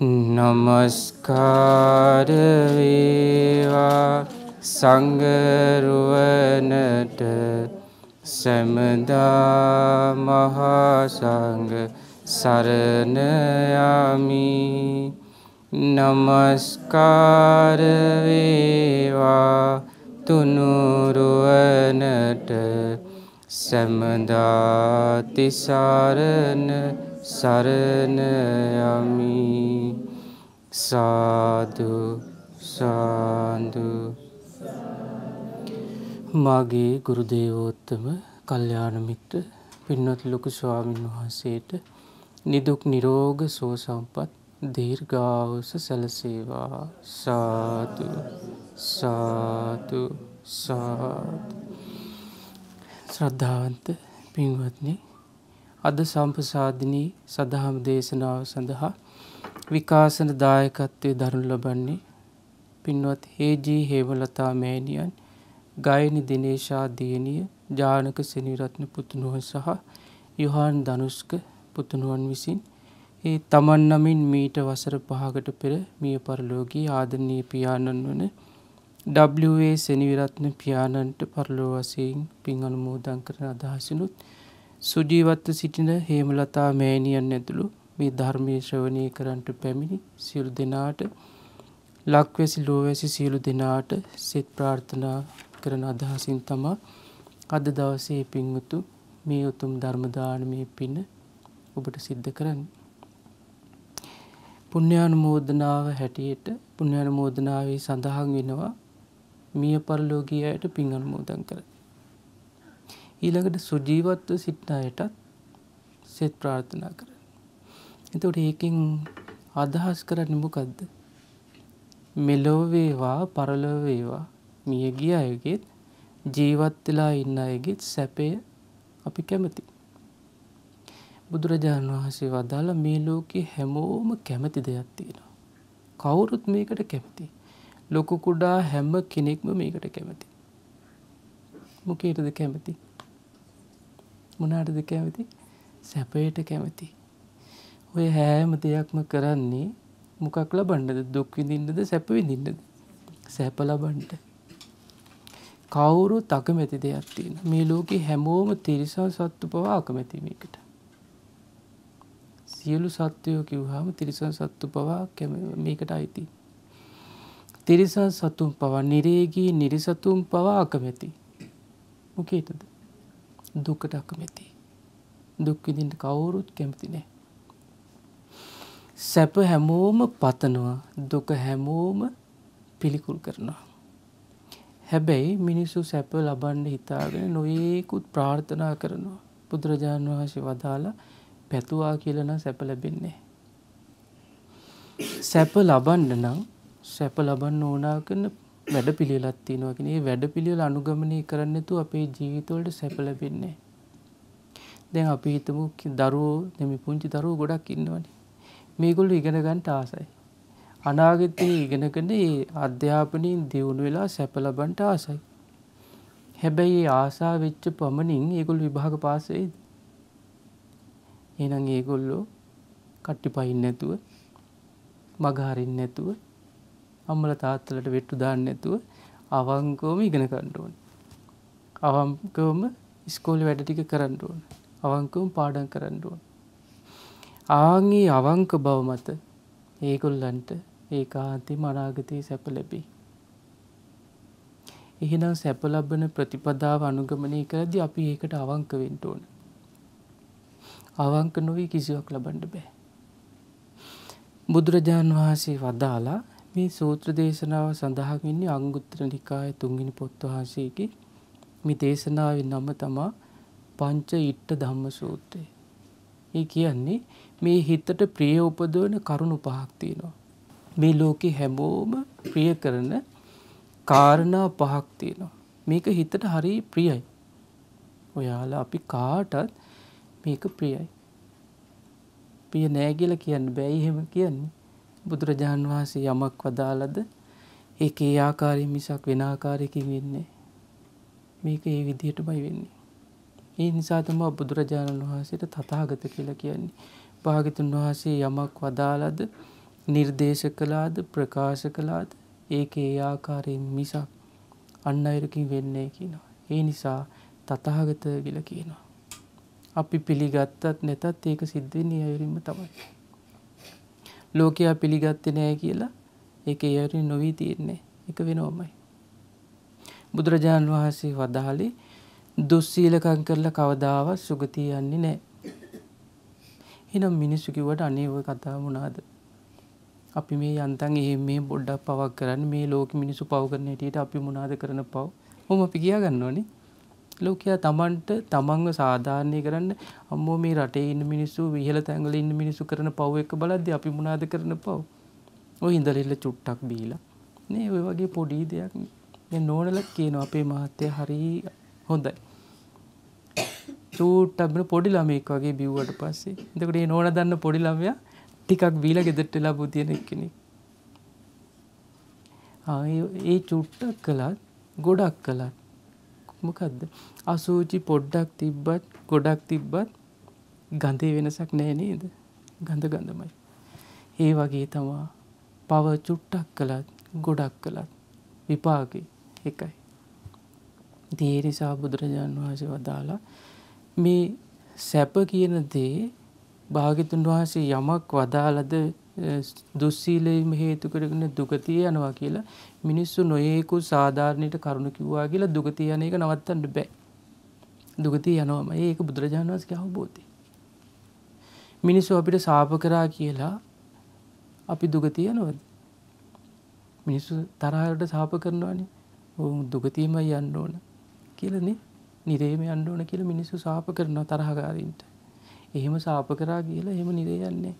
නමස්කාර වේවා සංගරුවනට සැමදා මහාසංග සරණයමි නමස්කාර වේවා තුනුරුවනට සැමදාතිසාරණ සරණයමී සාදු සාදු මාගේ ගුරුදේවෝත්තම කල්්‍යාන මිත්‍ර පින්නත් ලොකු ස්වාමීන් වහන්සේට නිදුක් නිරෝග සෝ සම්පත් දීර්ඝාවස සැලසේවා සාතු සාතු සාතු ශ්‍රද්ධාවන්ත පින්වත්නි අද සම්පසාධනී සදහම් දේශනාව සඳහා විකාශන දායකත්වය දරනු ලබන්නේ පින්වත් හේජී හේවලතා මෑණියන් ගයනි දිනේශා දියණිය ජානක සෙනවිරත්න පුතුණුවන් සහ යොහාන් ධනුෂ්ක පුතුණුවන් විසින් ඒ තමන් නමින් මීට වසර 5කට පෙර මිය පරලෝකී ආදරණීය පියාණන් වන WA සෙනවිරත්න පියාණන්ට පරලෝ වශයෙන් පින් අනුමෝදන් කරන අදහසිනුත් සුජීවත්ව සිටින හේමලතා මෑණියන් ඇතුළු මේ ධර්මයේ ශ්‍රවණය කරන්ට පැමිණි සියලු දෙනාට ලක්වැසි ලෝවැසි සියලු දෙනාට සෙත් ප්‍රාර්ථනා කරන අදහසින් තමා අද දවසේ පින්වතු මේ උතුම් ධර්මදානමය පින ඔබට සිද්ධ කරන්න. පුුණ්‍යානුමෝදනාව හැටියට පුුණ්‍යානුමෝදනාවේ සඳහන් වෙනවා මිය පරලෝගී අයට පින් අනුමෝදන් කර. ඊළඟට සුජීවත්ව සිට්නායටත් සෙත් ප්‍රාර්ථනා කර. එතට ඒකින් අදහස් කරන්න මොකක්ද මෙලොවේවා පරලොවේවා මියගිය අයගෙත් ජීවත් වෙලා ඉන්න අයගෙත් සැපය අපි කැමති. බුදුරජාණන් වහන්සේ වදාළ මේ ලෝකේ හැමෝම කැමති දෙයක් තියෙනවා. කවුරුත් මේකට කැමති. ලොකු කුඩා හැම කෙනෙක්ම මේකට කැමති. මොකේටද කැමති? මොනාටද කැමති? සැපයට කැමති. ඔය හෑම දෙයක්ම කරන්නේ මොකක් ලබන්නද දුක් විඳින්නද සැප විඳින්නද සැප ලබන්නට කවුරුත් අකමැති දෙයක් තියෙන මේ ලෝකේ හැමෝම තිරිසන් සත්තු පවා අකමැති මේකට සියලු සත්වයෝ කිව්වහම තිරිසන් සත්තු පවා මේකට අයිති තිරිසන් සතුන් පවා නිරේගී නිරිසතුන් පවා අකමැති මොකේටද දුකට අකමැති දුක් විඳින්න කවුරුත් කැමති නැහැ සැප හැමෝම පතනවා දුක හැමෝම පිළිකුල් කරනවා. හැබැයි මිනිස්සු සැප ලබන්න හිතාගෙන නොයෙකුත් ප්‍රාර්ථනා කරනවා. බුදුරජාණන් වහන්සේ වදාලා පැතුවා කියලන සැප ලැබෙන්නේ. සැප ලබන්න නම් සැප ලබන්න ඕනා කරන වැඩ පිළිලත් තියෙනවාගෙන ඒ වැඩ පිළිවෙල අනුගමනය කරන්නතු අපේ ජීවිතවලට සැප ලැබෙන්නේ. දැන් අපි හිතමු දරුවෝ දෙමි පුංචි දරුවෝ ගොඩක් ඉන්නවනේ. මේගොල්ලු ඉගෙනගන්ට ආසයි. අනාගතයේ ඉගෙනගෙන ඒ අධ්‍යාපනයෙන් දියුණු වෙලා සැපලබන්ට ආසයි. හැබැයි ආසා වෙච්ච පමණින් ඒගොල් විභාග පාසයිද. එනම් ඒගොල්ලෝ කට්ටි පහින් නැතුව මගහරින් නැතුව අම්මල තාත්තලට වෙට්ටු දාන්න නැතුව අවංකෝම ඉගෙන කණ්ඩුවන්. අවංකෝම ස්කෝලි වැඩටික කරන්නඩුවන් අවංකෝම පාඩන් කරන්නඩුවන්. ආංගී අවංක බව මත ඒගොල්ලන්ට ඒකාන්ති මනාගතයේ සැප ලැබේ. එහෙනම් සැප ලබන ප්‍රතිපදාව අනුගමනය කරදි අපි ඒකට අවංක වෙන්න ඕන. අවංක නොවී කිසිවක් ලබන්න බෑ. බුදුරජාන් වහන්සේ වදාලා මේ සූත්‍ර දේශනාව සඳහන් වෙන්නේ අංගුත්තර නිකායේ තුන්වෙනි පොත් වහන්සේගේ මේ දේශනාවේ නම තමා පංච ඊට්ඨ ධම්ම සූත්‍රය. ඒ කියන්නේ මේ හිතට ප්‍රිය උපදවන කරුණු පහක් තියෙනවා. මේ ලෝකේ හැමෝම ප්‍රිය කරන කාරණා පහක් තියෙනවා. මේක හිතට හරි ප්‍රියයි. ඔයාලා අපි කාටත් මේක ප්‍රියයි. ප්‍රිය නෑ කියලා කියන්න බෑ එහෙම කියන්නේ. බුදුරජාන් වහන්සේ යමක් වදාළද ඒක ඒ ආකාරයෙන් මිසක් වෙන ආකාරයකින් වෙන්නේ මේක ඒ විදිහටමයි වෙන්නේ. ඒ නිසා තම බුදුරජාණන් වහන්සේට තතාගත කියලා කියන්නේ. භාගිතුන් වහන්සේ යමක් වදාලද නිර්දේශ කලාද ප්‍රකාශ කලාද ඒක ඒ ආකාරයෙන් මිසක් අන්න අයරකින් වෙන්නේ කියනවා. ඒ නිසා තතාගත ගිල කියනවා. අපි පිළිගත්තත් නැතත් ඒක සිද්ධවෙන්නේ අයුරින්ම තමයි. ලෝකයා පිළිගත්ත නෑ කියලා එක යරින් නොවී තියන්නේ එක වෙනෝමයි. බුදුරජාණන් වහන්සේ වදාලේ දුස්සීලකම් කරලා කවදාවත් සුගතිය යන්නේ නැහැ. එහෙනම් මිනිස්සු කිව්වට අනේ ඔය කතාව මොනවාද? අපි මේ යන්තම් එහෙ මේ පොඩ්ඩක් පවක් කරන්න මේ ලෝක මිනිස්සු පව කරන හැටියට අපි මොනවාද කරන පව? මොම අපි කියා ගන්නවනේ. ලෝකයා Tamanට Tamanව සාධාරණය කරන්න අම්මෝ මේ රටේ ඉන්න මිනිස්සු ඉහළ තැන්වල ඉන්න මිනිස්සු කරන පව එක බලද්දී අපි මොනවාද කරන පව? ඔය ඉඳලිල්ල චුට්ටක් බීලා නේ ඔය වගේ පොඩි දෙයක් මේ නෝනලක් කියනවා අපේ මහත්තයා හරි හොඳයි චූට්ටබන පොඩි ළමෙක් වගේ බිව්වට පස්සේ එතකොට ඒ නෝන දන්න පොඩි ළමයා ටිකක් බීලා ගෙදරට එලා බුදියන එක්කෙනෙක් ඒ චුට්ටක් කළත් ගොඩක් කළත් මොකක්ද අසූචි පොඩ්ඩක් තිබ්බත් ගොඩක් තිබ්බත් ගඳේ වෙනසක් නෑ නේද ගඳ ගඳමයි ඒ වගේ තමා පව චුට්ටක් කළත් ගොඩක් කළත් විපාගේ එකයි දේනිසා බුදුරජාණන් වහන්සේ වදාලා මේ සැප කියන දේ භාගිතුන් වහන්සේ යමක් වදාලද දුස්සීලයම හේතු කරගෙන දුගතිය යනවා කියලා මිනිස්සු නොයෙකු සාධාරණයට කරුණ කිව්වා කියලා දුගතිය යන එක නවත්තන්න බෑ. දුගතිය යනවාම ඒක බුදුරජාණන් වහන්සේගේ අවබෝධය. මිනිස්සු අපිට සාප කරා කියලා අපි දුගතිය යනවද? මිනිස්සු තරහට සාප කරනවානේ. ඔවුන් දුගතියමයි යන්න ඕනේ. කියලනේ නිරේම අන්ඩෝන කියල මිනිස්සු සාප කරන තරහකාරීන්ට. එහෙම සාප කරා කියලා එහෙම නිරේයන්නේ.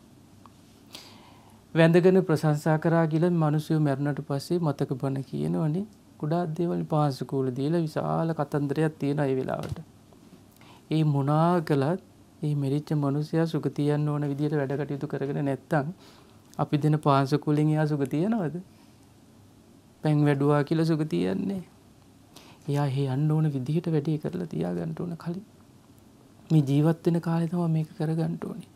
වැඳගෙන ප්‍රසංසා කරා කියල මනුසය මැරණට පස්සේ මතක බණ කියනවනේ කුඩාත් දේවල් පාසකූල දීල විශාල කතන්දරයක් තියෙන අය වෙලාවට. ඒ මොනා කළත් ඒ මෙරිච්ච මනුසයා සුගතියන්න ඕන විදිහට වැඩකටයුතු කරගෙන නැත්තං අපි දෙන පාසකුලින් එයා සුගතියනවද පැන් වැඩුවා කියලා සුගතියන්නේ එයා එහි යන්න ඕන විදිහට වැඩේ කරලා තියාගන්න ඕන කලින් මේ ජීවත් වෙන කාලේ තමයි මේක කරගන්න ඕනේ.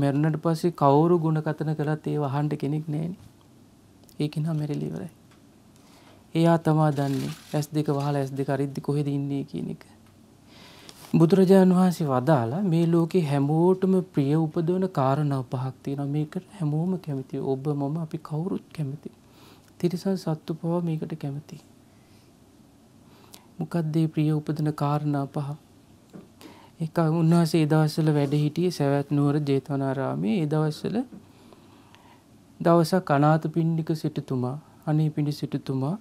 මැරුණට පස්සේ කවුරු ගුණ කතන කළත් ඒව අහන්න කෙනෙක් නැහෙනි. ඒක නම් මෙරළි ඉවරයි. එයා තමා දන්නේ S2 වහලා S2 අරිද්දි කොහෙද ඉන්නේ කියන එක. බුදුරජාණන් වහන්සේ වදාලා මේ ලෝකේ හැමෝටම ප්‍රිය උපදවන කාරණා පහක් තියෙනවා. මේකට හැමෝම කැමතියි. ඔබ මම අපි කවුරුත් කැමතියි. තිරිසන් සත්තු පවා මේකට කැමතියි. මොකක්දේ ප්‍රිය උපදන කාරණා පහ. එක උන්වහසේ එදවස්සල වැඩ හිටිය සැවැත් නුවර ජේතවනාරාමේ එදවස්සල දවස කනාත පිණ්ඩික සිටතුමා අනේ පිඩි සිටතුමා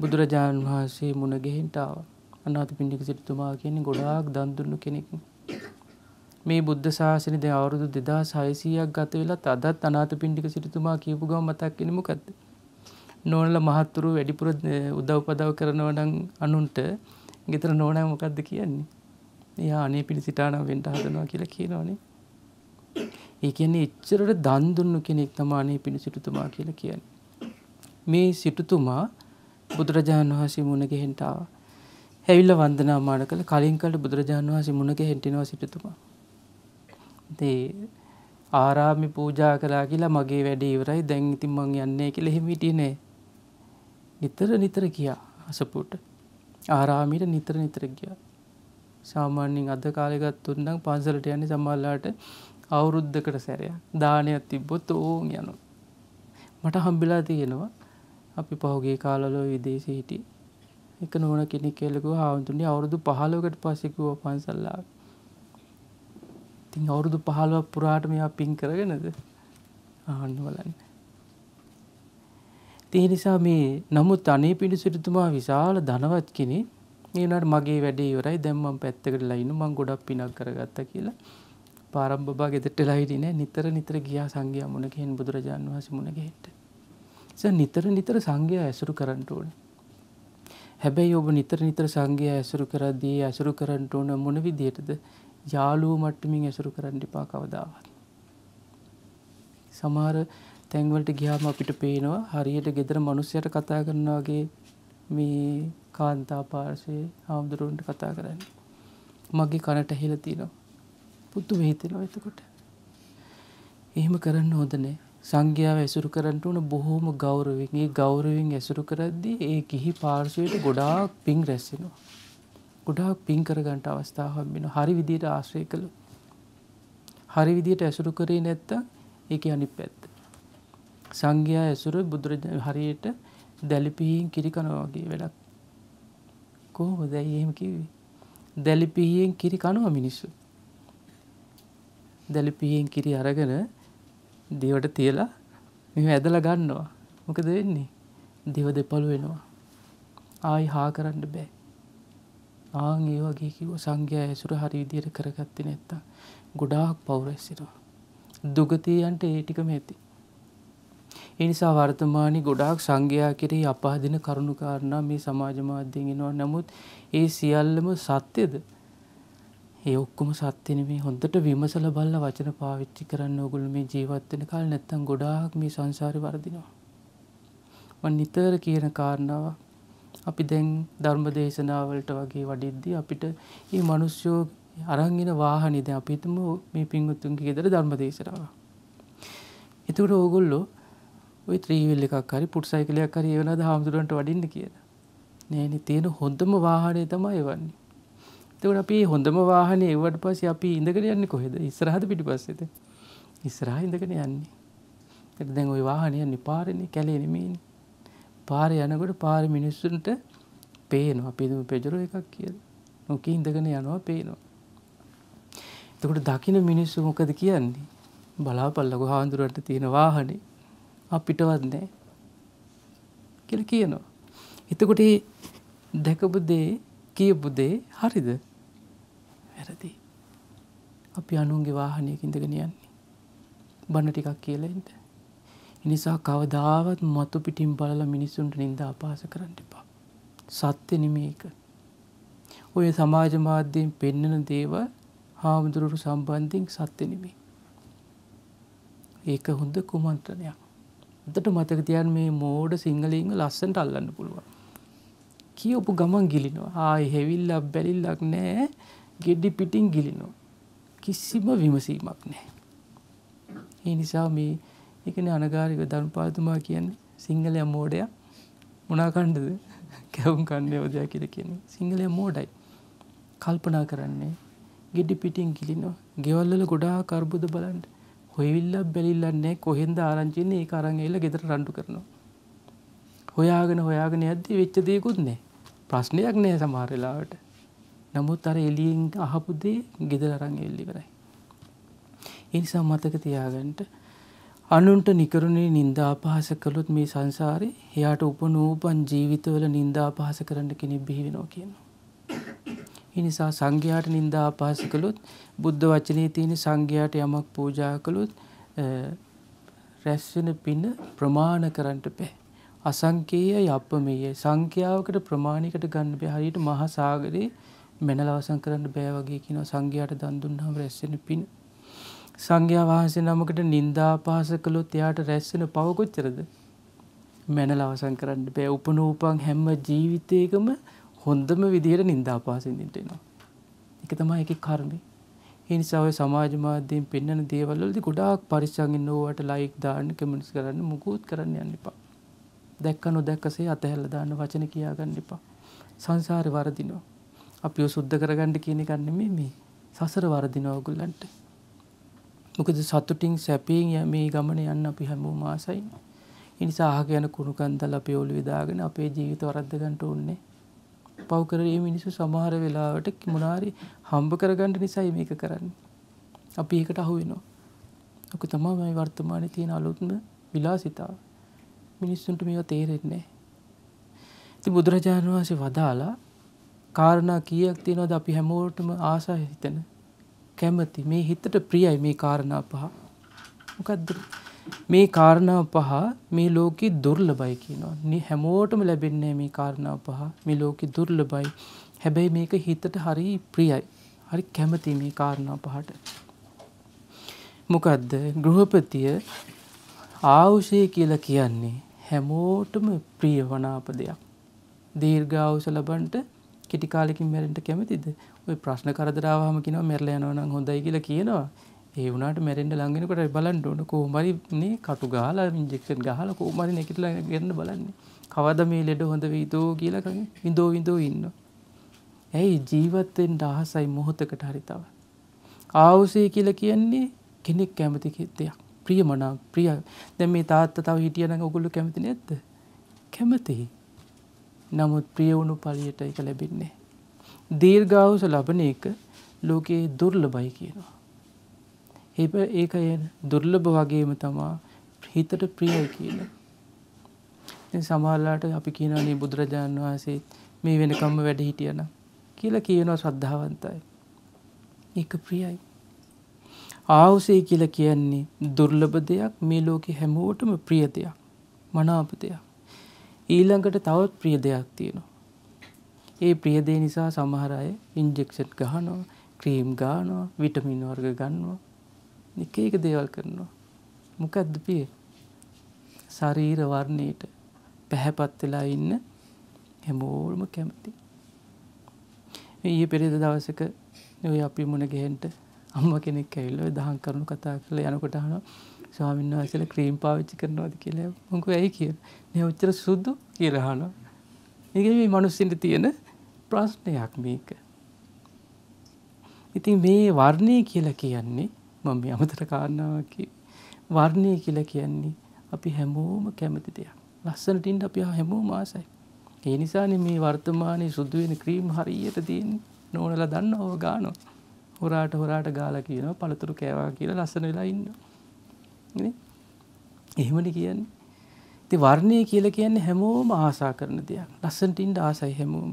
බුදුරජාණන් වහන්සේ මුණගෙහෙන්ටාව අනාත පිණ්ඩික සිටතුමා කියන්නේ ගොඩාක් දන්දුන්නු කෙනෙක්. මේ බුද්ධ ශාසනය දැන් අවුරුදු 2600ක් ගත වෙලත් අදත් අනාත පිණ්ඩික සිටතුමා කියපු ගම මතක් වෙන්නේ මොකද්ද? නෝනල මහත්තුරු වැඩිපුර උදව්පදව කරනවඩන් අනුන්ට ගෙතර නෝනෑ මොකක්ද කියන්නේ යා අනේ පිළි සිටානම් වෙන්ට හදනවා කියලා කියනවනේ ඒ කියන්නේ එච්චරට දන් දුන්නු කෙනෙක් තමයි අනේ පිළි සිටුතුමා කියලා කියන්නේ මේ සිටුතුමා බුදුරජාණන් වහන්සේ මුණ ගෙහෙන්ට ආවා හැවිල්ල වන්දනාමාන කළ කලින් කල බුදුරජාණන් වහන්සේ මුණ ගෙහෙන්ටිනවා සිටුතුමා ඒ ආරාමි පූජා කලා කියලා මගේ වැඩේ ඉවරයි දැන් ඉතින් මං යන්නේ කියලා එහෙම හිටියේ නෑ නිතර නිතර ගියා අසපුට ආරාමීට නිතර නිතර ගියා සාමාන්‍යෙන් අද කාලෙගත් උන්නම් පන්සලට යන්නේ සමල්ලාට අවුරුද්ධකට සැරයක් දානයක් තිබ්බොත් ඕන් යනු. මට හම්බිලා තියෙනවා අපි පහුගේ කාලලෝ විදේශ හිටි එක නොන කෙනෙ කෙල්ලකු හාමුතුන්ි අවුරුදු පහලෝකට පසෙකුව පන්සල්ලා තින් අවුරුදු පහලුව පුරාට මෙයා පින් කරගෙනද ආන්න වලන්න ඒ නිසා මේ නමුත් අනේ පිඬුසිරිතුමා විශාල ධනවත් කෙනෙක්. ඒ වුණාට මගේ වැඩේ ඉවරයි. දැන් මම පැත්තකටලා ඉන්න මං ගොඩක් පිනක් කරගත්තා කියලා. පාරම් බබා ගෙදරටලා හිටියේ නෑ. නිතර නිතර ගියා සංඝයා මුණ ගැහෙන බුදුරජාන් වහන්සේ මුණ ගැහෙන්න. නිසා නිතර නිතර සංඝයා ඇසුරු කරන්න ඕනේ. හැබැයි ඔබ නිතර නිතර සංඝයා ඇසුරු කරද්දී ඇසුරු කරන්න ඕන මොන විදියටද? යාළුවෝ මට්ටමින් ඇසුරු කරන්න එපා කවදාවත්. සමහර තැන්වලට ගියාම අපිට පේනවා හරියට ගෙදර මනුස්සයට කතා කරන වගේ මේ කාන්තා පාර්ශවයේ හාමුදුරුවන්ට කතා කරන්නේ. මගේ කනට ඇහිලා තියෙනවා. පුතු වෙහිතෙනවා එතකොට. එහෙම කරන්න හොඳ නෑ. සංඝයාව ඇසුරු කරන්නට උන බොහොම ගෞරවයෙන්. ඒ ගෞරවයෙන් ඇසුරු කරද්දී ඒ කිහි පාර්ශවයට ගොඩාක් පිං රැස් වෙනවා. ගොඩාක් පිං කරගන්න අවස්ථාව හම්බෙනවා. හරි විදියට ආශ්‍රය කළොත්. හරි විදියට ඇසුරු කරේ නැත්තම් ඒකේ අනිත් පැත්ත. සංඝයා ඇසුර බුදුරජ හරියට දැලිපිහින් කිරිකනවාගේ වැඩක් කොහොම දැයි එහෙම කිවේ දැලිපිහියෙන් කිරි කනවා මිනිස්සු දැලිපිහියෙන් කිරි අරගෙන දෙවට තියලා මෙම ඇදල ගන්නවා මොකද වෙන්නේ දෙව දෙපළු වෙනවා ආයි හා කරන්න බෑ ආං ඒ වගේ කිව සංඝයා ඇසුර හරි විදියට කරගත්තේ නැත්තම් ගොඩාක් පවුරැස්සිරවා දුගතියන්ට ඒ ටිකම ඇති එනිසා වර්තමානි ගොඩාක් සංඝයා කෙරෙහි අපාදින කරුණුකාරණා මේ සමාජ මාධ්‍යයෙන් එනවා නමුත් ඒ සියල්ලම සත්‍යද ඒ ඔක්කොම සත්‍යන මේ හොඳට විමසල බල්ල වචන පාවිච්චි කරන්න ඔගුල් මේ ජීවත්වෙන කාල නැත්තම් ගොඩාක් මේ සංසාරි වර්දිනවා. මන් නිතර කියන කාරණාව අපි දැන් ධර්ම දේශනාවලට වගේ වඩිද්දී අපිට ඒ මනුස්්‍යෝ අරංගෙන වාහනිද අපිතුම මේ පින්ගුත්තුන්ගේ ෙදර ධර්ම දේශනාව. එතුට ඕගොල්ලෝ ඔය ත්‍රීවිල් එකක් හරි පුට් සයිකලයක් හරි ඒ වෙලාවද හාමුදුරන්ට වඩින්න කියලා. නෑනේ තියෙන හොඳම වාහනය තමයි එවන්නේ. එතකොට අපි හොඳම වාහනේ එවුවට පස්සේ අපි ඉඳගෙන යන්නේ කොහෙද? ඉස්සරහද පිටිපස්සේද? ඉස්සරහා ඉඳගෙන යන්නේ. එතකොට දැන් ওই වාහනේ යන්නේ පාරේනේ කැලේ නෙමෙයිනේ. පාරේ යනකොට පාරේ මිනිස්සුන්ට පේනවා අපි දුම පෙජරෝ එකක් කියලා. මොකී ඉඳගෙන යනවා පේනවා. එතකොට දකින්න මිනිස්සු මොකද කියන්නේ? බලාපල්ලකෝ හාඳුරන්ට තියෙන වාහනේ අපිටවත් නෑ කියල කියනවා. එතකොට දැකපු දේ කියපු දේ හරිද වැරදි. අපි අනුන්ගේ වාහනයකින්දගෙන යන්නේ. බණ ටිකක් කියලෙන්ට. එනිසා කවදාවත් මතු පිටින් බලල මිනිස්සුන්ට නින්ද අපාස කරන්න එපා. සත්‍ය නෙමේක. ඔය සමාජ මාධ්‍යයෙන් පෙන්නන දේව හාමුදුරුවරු සම්බන්ධින් සත්‍ය නෙමේ. ඒක හොඳ කුමන්ත්‍රණයක්. හොදට මතක තියන් මේ මෝඩ සිංහලීංග ලස්සන්ට අල්ලන්න පුළුවන් කියඔපු ගමන් ගිලිනවා ආය හෙවිල්ලක් බැලිල්ලක් නෑ ගෙඩ්ඩි පිටින් ගිලිනෝ කිසිම විමසීමක් නෑ ඒ නිසා මේ එකන අනගාරික දරුණ පාතුමා කියන්නේ සිංහලය මෝඩය මොනාකණ්ඩද කැවුම් කණ්ඩය වදයා කියල කියන්නේ සිංහලය මෝඩයි කල්පනා කරන්නේ ගෙඩි පිටින් කිලිනවා ගෙවල්ලල ගොඩා කර්බුද බලන්ට හොයවිල්ලක් බැලිල්ලන්නේ කොහෙන්ද ආරංචින්නේ ඒක අරන් ඇවිල්ලා ගෙදර රණ්ඩු කරනවා. හොයාගෙන හොයාගෙන යද්දි වෙච්ච දේකුත් නැහැ. ප්‍රශ්නයක් නැහැ සමහර වෙලාවට. නමුත් අර එළියෙන් අහපු දේ ගෙදර අරන් ඇවිල්ලා ඉවරයි. ඒ නිසා මතක තියාගන්න අනුන්ට නිකරුණේ නිന്ദා අපහාස කළොත් මේ සංසාරේ එයාට උපනූපන් ජීවිතවල නිന്ദා අපහාස කරන්න කෙනෙක් බිහි වෙනවා කියනවා. නිසා සංඝයාට නින්දා අපහාස කළොත් බුද්ධ වචනේ තියෙන සංඝයාට යමක් පූජා කළොත් රැස්වෙන පින ප්‍රමාණ කරන්නට බෑ. අසංකේය යප්පමේය සංඛ්‍යාවකට ප්‍රමාණයකට ගන්න බෑ. හරියට මහා සාගරේ මැනලවසම් කරන්න බෑ වගේ කියනවා සංඝයාට දන් දුන්නාම රැස්වෙන පින. සංඝයා වහන්සේ නමකට නින්දා අපහාස කළොත් එයාට රැස්වෙන පව කොච්චරද? මැනලවසම් කරන්න බෑ. උපනෝපං හැම ජීවිතයකම හොඳම විදිහට නින්දාපාසින්දිට එනවා. එක තමයි එක කර්මය. ඒ නිසා ඔය සමාජ මාධ්‍යයෙන් පෙන්වන දේවල් වලදී ගොඩාක් පරිස්සම් ඉන්න ඕවට ලයික් දාන්න, කමෙන්ට්ස් කරන්න, මුකුත් කරන්න යන්න එපා. දැක්ක නොදැක්කසේ අතහැරලා දාන්න වචන කියා ගන්න එපා. සංසාරේ වරදිනවා. අපිව සුද්ධ කරගන්න කියන එක නෙමෙයි මේ. සසර වරදිනවා ඔයගොල්ලන්ට. මොකද සතුටින් සැපයෙන් මේ ගමන යන්න අපි හැමෝම ආසයි. ඒ නිසා අහගෙන කුණු කන්දල් අපේ ඔළුවේ දාගෙන අපේ ජීවිත වරද්ද ගන්න ඕනේ. පව් කරේ මිනිස්සු සමහර වෙලාවට මොනාරි හම්බ කරගන්න නිසයි මේක කරන්න. අපි ඒකට අහු වෙනවා. ඔක තමයි මේ වර්තමානයේ තියෙන අලුත්ම විලාසිතාව. මිනිස්සුන්ට මේවා තේරෙන්නේ ඉතින් බුදුරජාණන් වහන්සේ වදාලා කාරණා කීයක් තියෙනවද අපි හැමෝටම ආසා හිතෙන කැමති මේ හිතට ප්‍රියයි මේ කාරණා පහ. මොකද්ද මේ කාරණා පහ මේ ලෝකෙ දුර්ලභයි කියනවා. මේ හැමෝටම ලැබෙන්නේ මේ කාරණා පහ මේ ලෝකෙ දුර්ලභයි. හැබැයි මේක හිතට හරි ප්‍රියයි. හරි කැමති මේ කාරණා පහට. මොකද්ද? ගෘහපතිය ආවුෂය කියලා කියන්නේ හැමෝටම ප්‍රිය වනාප දෙයක්. දීර්ඝාවුෂ ලබන්ට කෙටි කාලෙකින් මැරෙන්න කැමතිද? ওই ප්‍රශ්න කරදරාවම කියනවා මැරලා යනවා නම් හොඳයි කියලා කියනවා. ඒ වුණාට මැරෙන්න ලඟ වෙනකොට බලන්න ඕන කොහොමරි නේ කටු ගහලා ඉන්ජෙක්ෂන් ගහලා කොහොමරි නැගිටලා ගන්න බලන්නේ. කවද මේ ලෙඩ හොඳ වෙයිදෝ කියලා කගේ විඳෝ විඳෝ ඉන්නවා. ඇයි ජීවත් වෙන්න ආසයි මොහොතකට හරි තව. ආවුසය කියලා කියන්නේ කෙනෙක් කැමති දෙයක්. ප්‍රියමනා ප්‍රිය. දැන් මේ තාත්තා තව හිටියනම් ඔගොල්ලෝ කැමති නැද්ද? කැමතියි. නමුත් ප්‍රිය වුණු පළියට ඒක ලැබෙන්නේ නැහැ. දීර්ඝායුෂ ලබන එක ලෝකේ දුර්ලභයි කියනවා. හෙබ ඒක එන දුර්ලභ වගේම තමා හිතට ප්‍රියයි කියලා. ඉතින් සමහරලාට අපි කියනවා නේ බුදුරජාන් වහන්සේ මේ වෙනකම්ම වැඩ හිටියනම් කියලා කියනවා ශ්‍රද්ධාවන්තයි. ඒක ප්‍රියයි. ආහුසේ කියලා කියන්නේ දුර්ලභ දෙයක් මේ ලෝකේ හැමෝටම ප්‍රිය දෙයක්. මනාප දෙයක්. ඊළඟට තවත් ප්‍රිය දෙයක් තියෙනවා. ඒ ප්‍රිය දේ නිසා සමහර අය ඉන්ජෙක්ෂන් ගහනවා, ක්‍රීම් ගහනවා, විටමින් වර්ග ගන්නවා. එක එක දේවල් කරනවා. මොකක්ද පිය? ශරීර වර්ණයට පැහැපත් වෙලා ඉන්න හැමෝම කැමති. ඊයේ පෙරේද දවසක ඔය අපි මුණ ගෙහෙන්ට අම්මා කෙනෙක් ඇවිල්ලා දහම් කරුණු කතා කරලා යනකොට අහනවා ස්වාමීන් වහන්සේලා ක්‍රීම් පාවිච්චි කරනවද කියලා. මම කිව්වා ඇයි කියලා. "නෑ ඔච්චර සුදු" කියලා අහනවා. මේක මේ මිනිස්සුන්ට තියෙන ප්‍රශ්නයක් මේක. ඉතින් මේ වර්ණය කියලා කියන්නේ මම මේ අමතර කාරණාවක් වර්ණය කියලා කියන්නේ අපි හැමෝම කැමති දෙයක්. ලස්සනට ඉන්න අපි හැමෝම ආසයි. ඒ නිසානේ මේ වර්තමානයේ සුදු වෙන ක්‍රීම් හරියට තියෙන්නේ. නෝනලා දන්නව ගානවා. හොරාට හොරාට ගාලා කියනවා පළතුරු කෑවා කියලා ලස්සන වෙලා ඉන්නවා. නේද? එහෙමනේ කියන්නේ. ඉතින් වර්ණය කියලා කියන්නේ හැමෝම ආසා කරන දෙයක්. ලස්සනට ඉන්න ආසයි හැමෝම.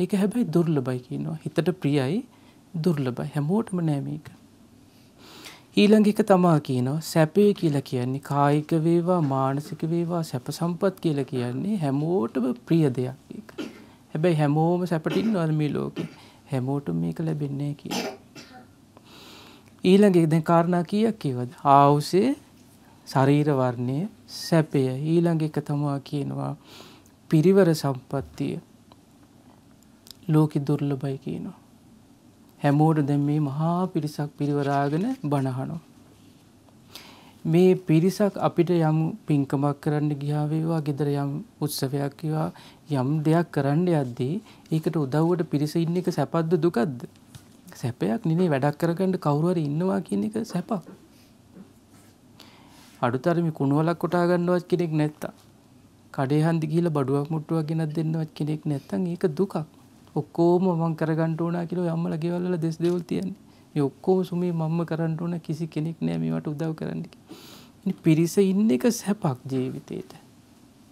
ඒක හැබැයි දුර්ලභයි කියනවා. හිතට ප්‍රියයි දුර්ලභයි. හැමෝටම නෑ මේක. ඊළඟ එක තමා කියනවා සැපේ කියලා කියන්නේ කායික වේවා මානසික වේවා සැප සම්පත් කියලා කියන්නේ හැමෝටම ප්‍රිය දෙයක් ඒක. හැබැයි හැමෝම සැපට ඉන්නවද මේ ලෝකේ? හැමෝටම මේක ලැබෙන්නේ කියලා. ඊළඟ එක දැන් කාරණා කීයක් කියවද? ආවුසේ ශරීර වර්ණය සැපය. ඊළඟ එක තමා කියනවා පිරිවර සම්පත්තිය ලෝකෙ දුර්ලභයි කියනවා. හැමෝට දැන් මේ මහා පිරිසක් පිරිවරාගෙන බණහනෝ. මේ පිරිසක් අපිට යම් පින්කමක් කරන්න ගියා වේවා, gedara යම් උත්සවයක් වේවා, යම් දෙයක් කරන්න යද්දී ඒකට උදව්වට පිරිස ඉන්න එක සැපද්ද දුකද්ද? සැපයක් නෙමෙයි වැඩක් කරගන්න කවුරු හරි ඉන්නවා කියන එක සැපක්. අඩුතරමේ කුණුවලක් කොටා ගන්නවත් කෙනෙක් නැත්තම් කඩේ හන්දි ගිහිල්ලා බඩුවක් මුට්ටුවක් ගෙනත් දෙන්නවත් කෙනෙක් නැත්තම් ඒක දුකක්. ඔක්කෝම මං කරගන්න ඕන කියලා අම්මලා ගෙවල් වල දෙස් දෙවල් තියන්නේ. මේ ඔක්කොම සුමේ මම්ම කරන්න ඕන කිසි කෙනෙක් නෑ මේවට උදව් කරන්න කියලා. පිරිස ඉන්න එක සැපක් ජීවිතේට.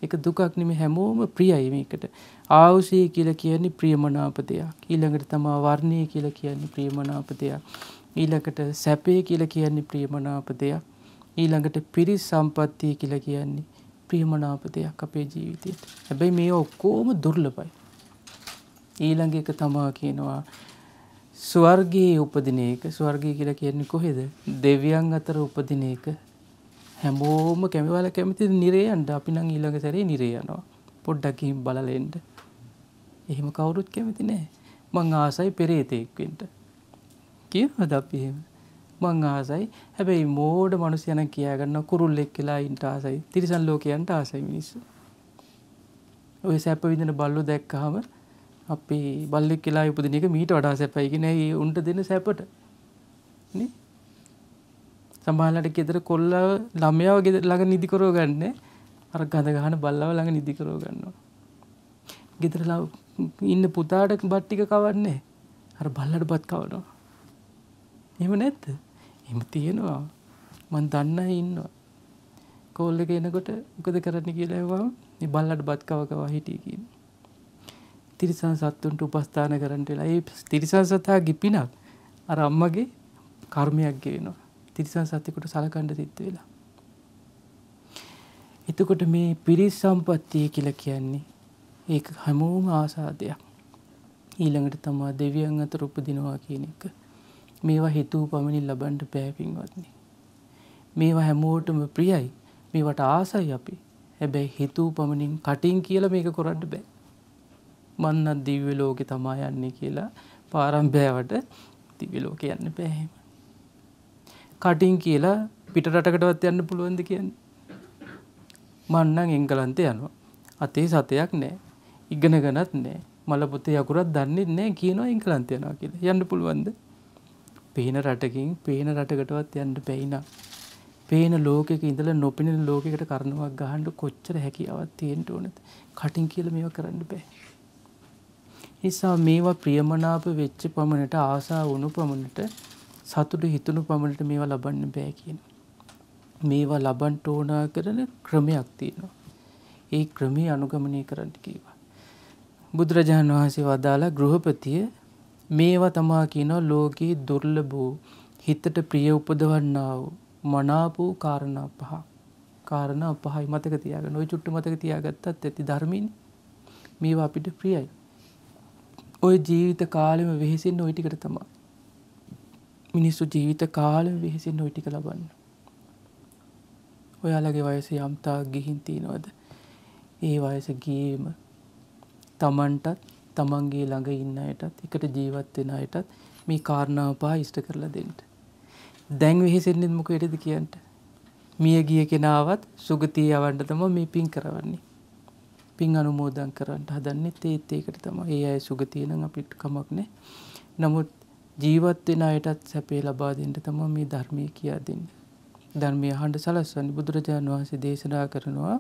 ඒක දුකක් නෙමෙයි හැමෝම ප්‍රියයි මේකට. ආවුසය කියලා කියන්නේ ප්‍රියමනාප දෙයක්. ඊළඟට තමයි වර්ණය කියලා කියන්නේ ප්‍රියමනාප දෙයක්. ඊළඟට සැපේ කියලා කියන්නේ ප්‍රියමනාප දෙයක්. ඊළඟට පිරිස් සම්පත්තිය කියලා කියන්නේ ප්‍රියමනාප දෙයක් අපේ ජීවිතයට. හැබැයි මේ ඔක්කොම දුර්ලභයි. ඊළඟ එක තමා කියනවා ස්වර්ගයේ උපදින එක ස්වර්ගය කියලා කියන්නේ කොහෙද? දෙවියන් අතර උපදින එක හැමෝම කැමවල කැමති නිරේ යන්න අපි නම් ඊළඟ සැරේ නිරේ යනවා. පොඩ්ඩක් ගිහින් බලලා එන්න. එහෙම කවුරුත් කැමති නැහැ. මං ආසයි පෙරේතෙක් වෙන්න. කියනවාද අපි එහෙම? මං ආසයි. හැබැයි මෝඩ මිනිස්සු යන කියා ගන්න කුරුල්ලෙක් කියලා ඉන්න ආසයි. තිරිසන් ලෝකයන්ට ආසයි මිනිස්සු. ඔය සැප විඳින බල්ලෝ දැක්කහම අපි බල්ලෙක් කියලා උපදින එක මීට වඩා සැපයි කියන ඒ උන්ට දෙන සැපට නේ සමහරලාට ගෙදර කොල්ලව ළමයාව ගෙදර ළඟ නිදි කරව ගන්න අර ගඳ ගන්න බල්ලව ළඟ නිදි කරව ගන්නවා ගෙදර ඉන්න පුතාට බත් ටික කවන්නේ අර බල්ලට බත් කවනවා එහෙම නැද්ද එහෙම තියෙනවා මං දන්න ඉන්නවා කෝල් එක එනකොට මොකද කරන්න කියලා එවම මේ බල්ලට බත් කව කව හිටිය කියන්නේ තිරිසන් සත්තුන්ට උපස්ථාන කරන්නට වෙලා ඒ තිරිසන් සතා ගිපිනක් අර අම්මගේ කර්මයක් ගෙවෙනවා තිරිසන් සතෙකුට සලකණ්ඩ සිත් වෙලා. එතකොට මේ පිරිස් සම්පත්තිය කියල කියන්නේ ඒ හැමෝම ආසාදයක්. ඊළඟට තමා දෙවියන් අත රුපදිනවා කියන එක මේවා හිතූ පමණින් ලබන්ට පෑපින්වත්න්නේ. මේවා හැමෝටම ප්‍රියයි මේවට ආසයි අපි හැබැයි හිතූ පමණින් කටින් කියල මේක කොරන්න බෑ. මන්නත් දිව්‍ය ලෝකෙ තමා යන්නේ කියලා පාරම්භෑවට දිව්‍ය ලෝක යන්න බෑහෙම. කටින් කියලා පිට රටකටවත් යන්න පුළුවන්ද කියන්නේ. මන්නං එංගලන්තේ යනවා. අතේ සතයක් නෑ. ඉගෙන ගනත් නෑ. මල පොතේ යකුරක් දන්නෙත් නෑ කියනවා එංගලන්ත යනවා කියලා. යන්න පුළුවන්ද? පේන රටකින් පේන රටකටවත් යන්න බැයිනා. පේන ලෝකෙක ඉඳලා නොපෙනෙන ලෝකයකට කරණාවක් ගහන්න කොච්චර හැකියාවක් තියෙන්න ඕනද? කටින් කියලා මේවා කරන්න බෑ. නිසා මේවා ප්‍රියමනාප වෙච්ච පමණට ආසා වුණු පමණට සතුට හිතුණු පමණට මේවා ලබන්න බෑ කියන. මේවා ලබන්ට ඕනා කරන ක්‍රමයක් තියෙනවා. ඒ ක්‍රමේ අනුගමනය කරන්න කීවා. බුදුරජාණන් වහන්සේ වදාලා ගෘහපතිය මේවා තමා කියනවා ලෝකයේ දුර්ලභ වූ හිතට ප්‍රිය උපදවන්නා වූ මනාප වූ කාරණා පහ. කාරණා පහයි මතක තියාගන්න. ওই චුට්ටු මතක තියාගත්තත් ඇති ධර්මින් මේවා අපිට ප්‍රියයි. ඔය ජීවිත කාලෙම වෙහෙසින් ওই ටිකට තමයි. මිනිස්සු ජීවිත කාලෙම වෙහෙසින් ওই ටික ලබන්නේ. ඔයාලගේ වයස යම්තා ගිහින් තියනවද? ඒ වයස ගියේම Tamanටත් Tamanගේ ළඟ ඉන්න අයටත් එකට ජීවත් වෙන අයටත් මේ කාරණා පහ ඉෂ්ට කරලා දෙන්න. දැන් වෙහෙසෙන්නේ මොකේද කියන්න? මිය ගිය කෙනාවත් සුගතිය යවන්න තමයි මේ පින් කරවන්නේ. පින් අනුමෝදන් කරන්නට හදන්නෙත් ඒත් ඒකට තම ඒ අය සුගතියනම් අපිට කමක් නෑ නමුත් ජීවත් වෙන අයටත් සැපේ ලබා දෙන්න තම මේ ධර්මය කියා දෙන්න ධර්මය හඬ සලස්වන්න බුදුරජාණන් වහන්සේ දේශනා කරනවා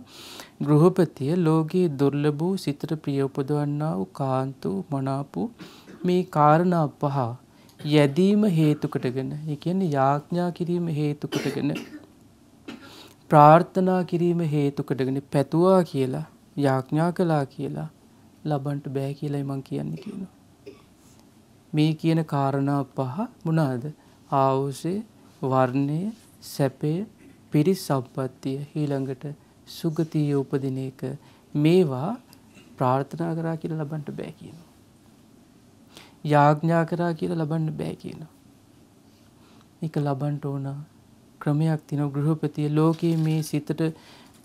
ගෘහපතිය ලෝකයේ දුර්ලභූ සිතට ප්‍රිය උපදවන්නා වූ කාන්තු මනාපු මේ කාරණා පහ යැදීම හේතුකටගෙන ඒ කියන්නේ යාඥා කිරීම හේතුකටගෙන ප්‍රාර්ථනා කිරීම හේතුකටගෙන පැතුවා කියලා යාඥා කලා කියලා ලබන්ට බෑ කියලයි මං කියන්න කියනවා. මේ කියන කාරණා පහ මොනාද ආවුසේ වර්ණය සැපය පිරිස් සම්පත්තිය හීළඟට සුගතිය උපදින එක මේවා ප්‍රාර්ථනා කරා කියලා ලබන්ට බෑ කියනවා. යාඥා කරා කියලා ලබන්න බෑ කියනවා. එක ලබන්ට ඕන ක්‍රමයක් තින ගෘහපතිය ලෝකයේ මේ සිතට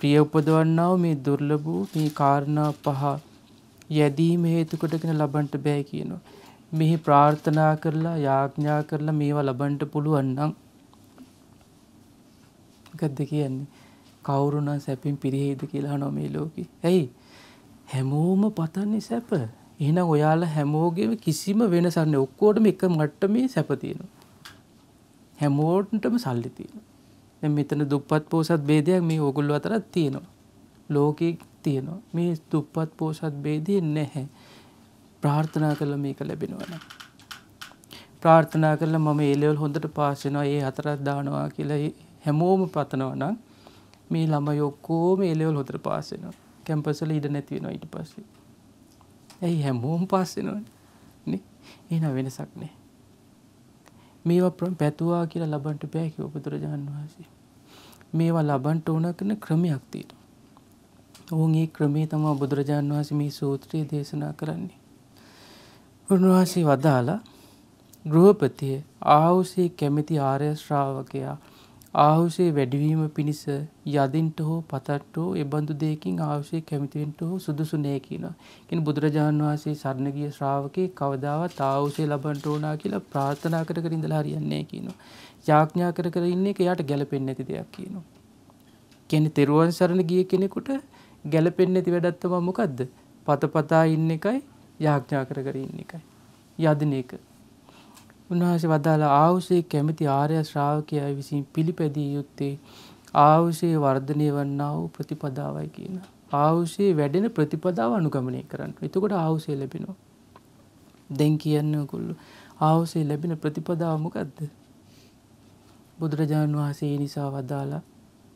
ප්‍රිය උපදවන්නා මේ දුර්ලභ වූ මේ කාරණා පහ යැදීම හේතු කොටගෙන ලබන්නට බෑ කියනවා. මෙහි ප්‍රාර්ථනා කරලා යාඥා කරලා මේවා ලබන්නට පුළුවන් නම් මොකද්ද කියන්නේ? කවුරුනම් සැපින් පිරිහෙයිද කියලා අහනවා මේ ලෝකේ. ඇයි? හැමෝම පතන්නේ සැප. එහෙනම් ඔයාලා හැමෝගෙම කිසිම වෙනසක් නැහැ. ඔක්කොටම එක මට්ටමේ සැප තියෙනවා. හැමෝටම සල්ලි තියෙනවා. දැන් මෙතන දුප්පත් පෝසත් ભેදයක් මේ ඕගොල්ලෝ අතරත් තියෙනවා. ලෝකේ තියෙනවා. මේ දුප්පත් පෝසත් ભેදේ නැහැ. ප්‍රාර්ථනා කළා මේක ලැබෙනවා නම්. ප්‍රාර්ථනා කළා මම ඒ ලෙවල් හොඳට පාස් වෙනවා, ඒ හතරක් දානවා කියලා හැමෝම පතනවා නම් මේ ළමයි ඔක්කොම ඒ ලෙවල් හොඳට පාස් වෙනවා. කැම්පස් වල ඉඩ නැති වෙනවා ඊට පස්සේ. ඇයි හැමෝම පාස් වෙනවනේ. නේ? එහෙනම් වෙනසක් නැහැ. මේවා පැතුවා කියලා ලබන්ට බෑකිව බුදුරජාණන් වහන්සේ. මේවා ලබන්ට ඕන කරන ක්‍රමයක් තියෙන. ඔවුන් ඒ ක්‍රමේ තමා බුදුරජාණන් වහන්සේ මේ සූත්‍රය දේශනා කරන්නේ. උන්වහන්සේ වදාලා ගෘහපතිය ආවුසේ කැමති ආර්ය ශ්‍රාවකයා ආහුෂයේ වැඩිවීම පිණිස යදින්ට හෝ පතට්ට හෝ එබඳු දෙයකින් ආහුෂයේ කැමතිවෙන්ට හෝ සුදුසු නෑ කියනවා. කියන බුදුරජාණන් වහන්සේ සරණ ගිය ශ්‍රාවකේ කවදාවත් ආහුෂය ලබන්ට ඕනා කියලා ප්‍රාර්ථනා කර කර ඉඳලා හරියන්නේ නෑ කියනවා. යාඥා කර කර ඉන්නේ ඒක යාට ගැළපෙන්නේ නැති දෙයක් කියනවා. කියන්නේ තෙරුවන් සරණ ගිය කෙනෙකුට ගැළපෙන්නේ නැති වැඩක් තමයි මොකද්ද? පතපතා ඉන්න එකයි යාඥා කර කර ඉන්න එකයි. යදින එක. උන්වහන්සේ වදාළ ආවුසේ කැමති ආර්ය ශ්‍රාවකයා විසින් පිළිපැදිය යුත්තේ ආවුසේ වර්ධනය වන්නා වූ ප්‍රතිපදාවයි කියන. ආවුසේ වැඩෙන ප්‍රතිපදාව අනුගමනය කරන්න. එතකොට ආවුසේ ලැබෙනවා. දැන් කියන්නකුල්ලු ආවුසේ ලැබෙන ප්‍රතිපදාව මොකද්ද? බුදුරජාණන් වහන්සේ නිසා වදාලා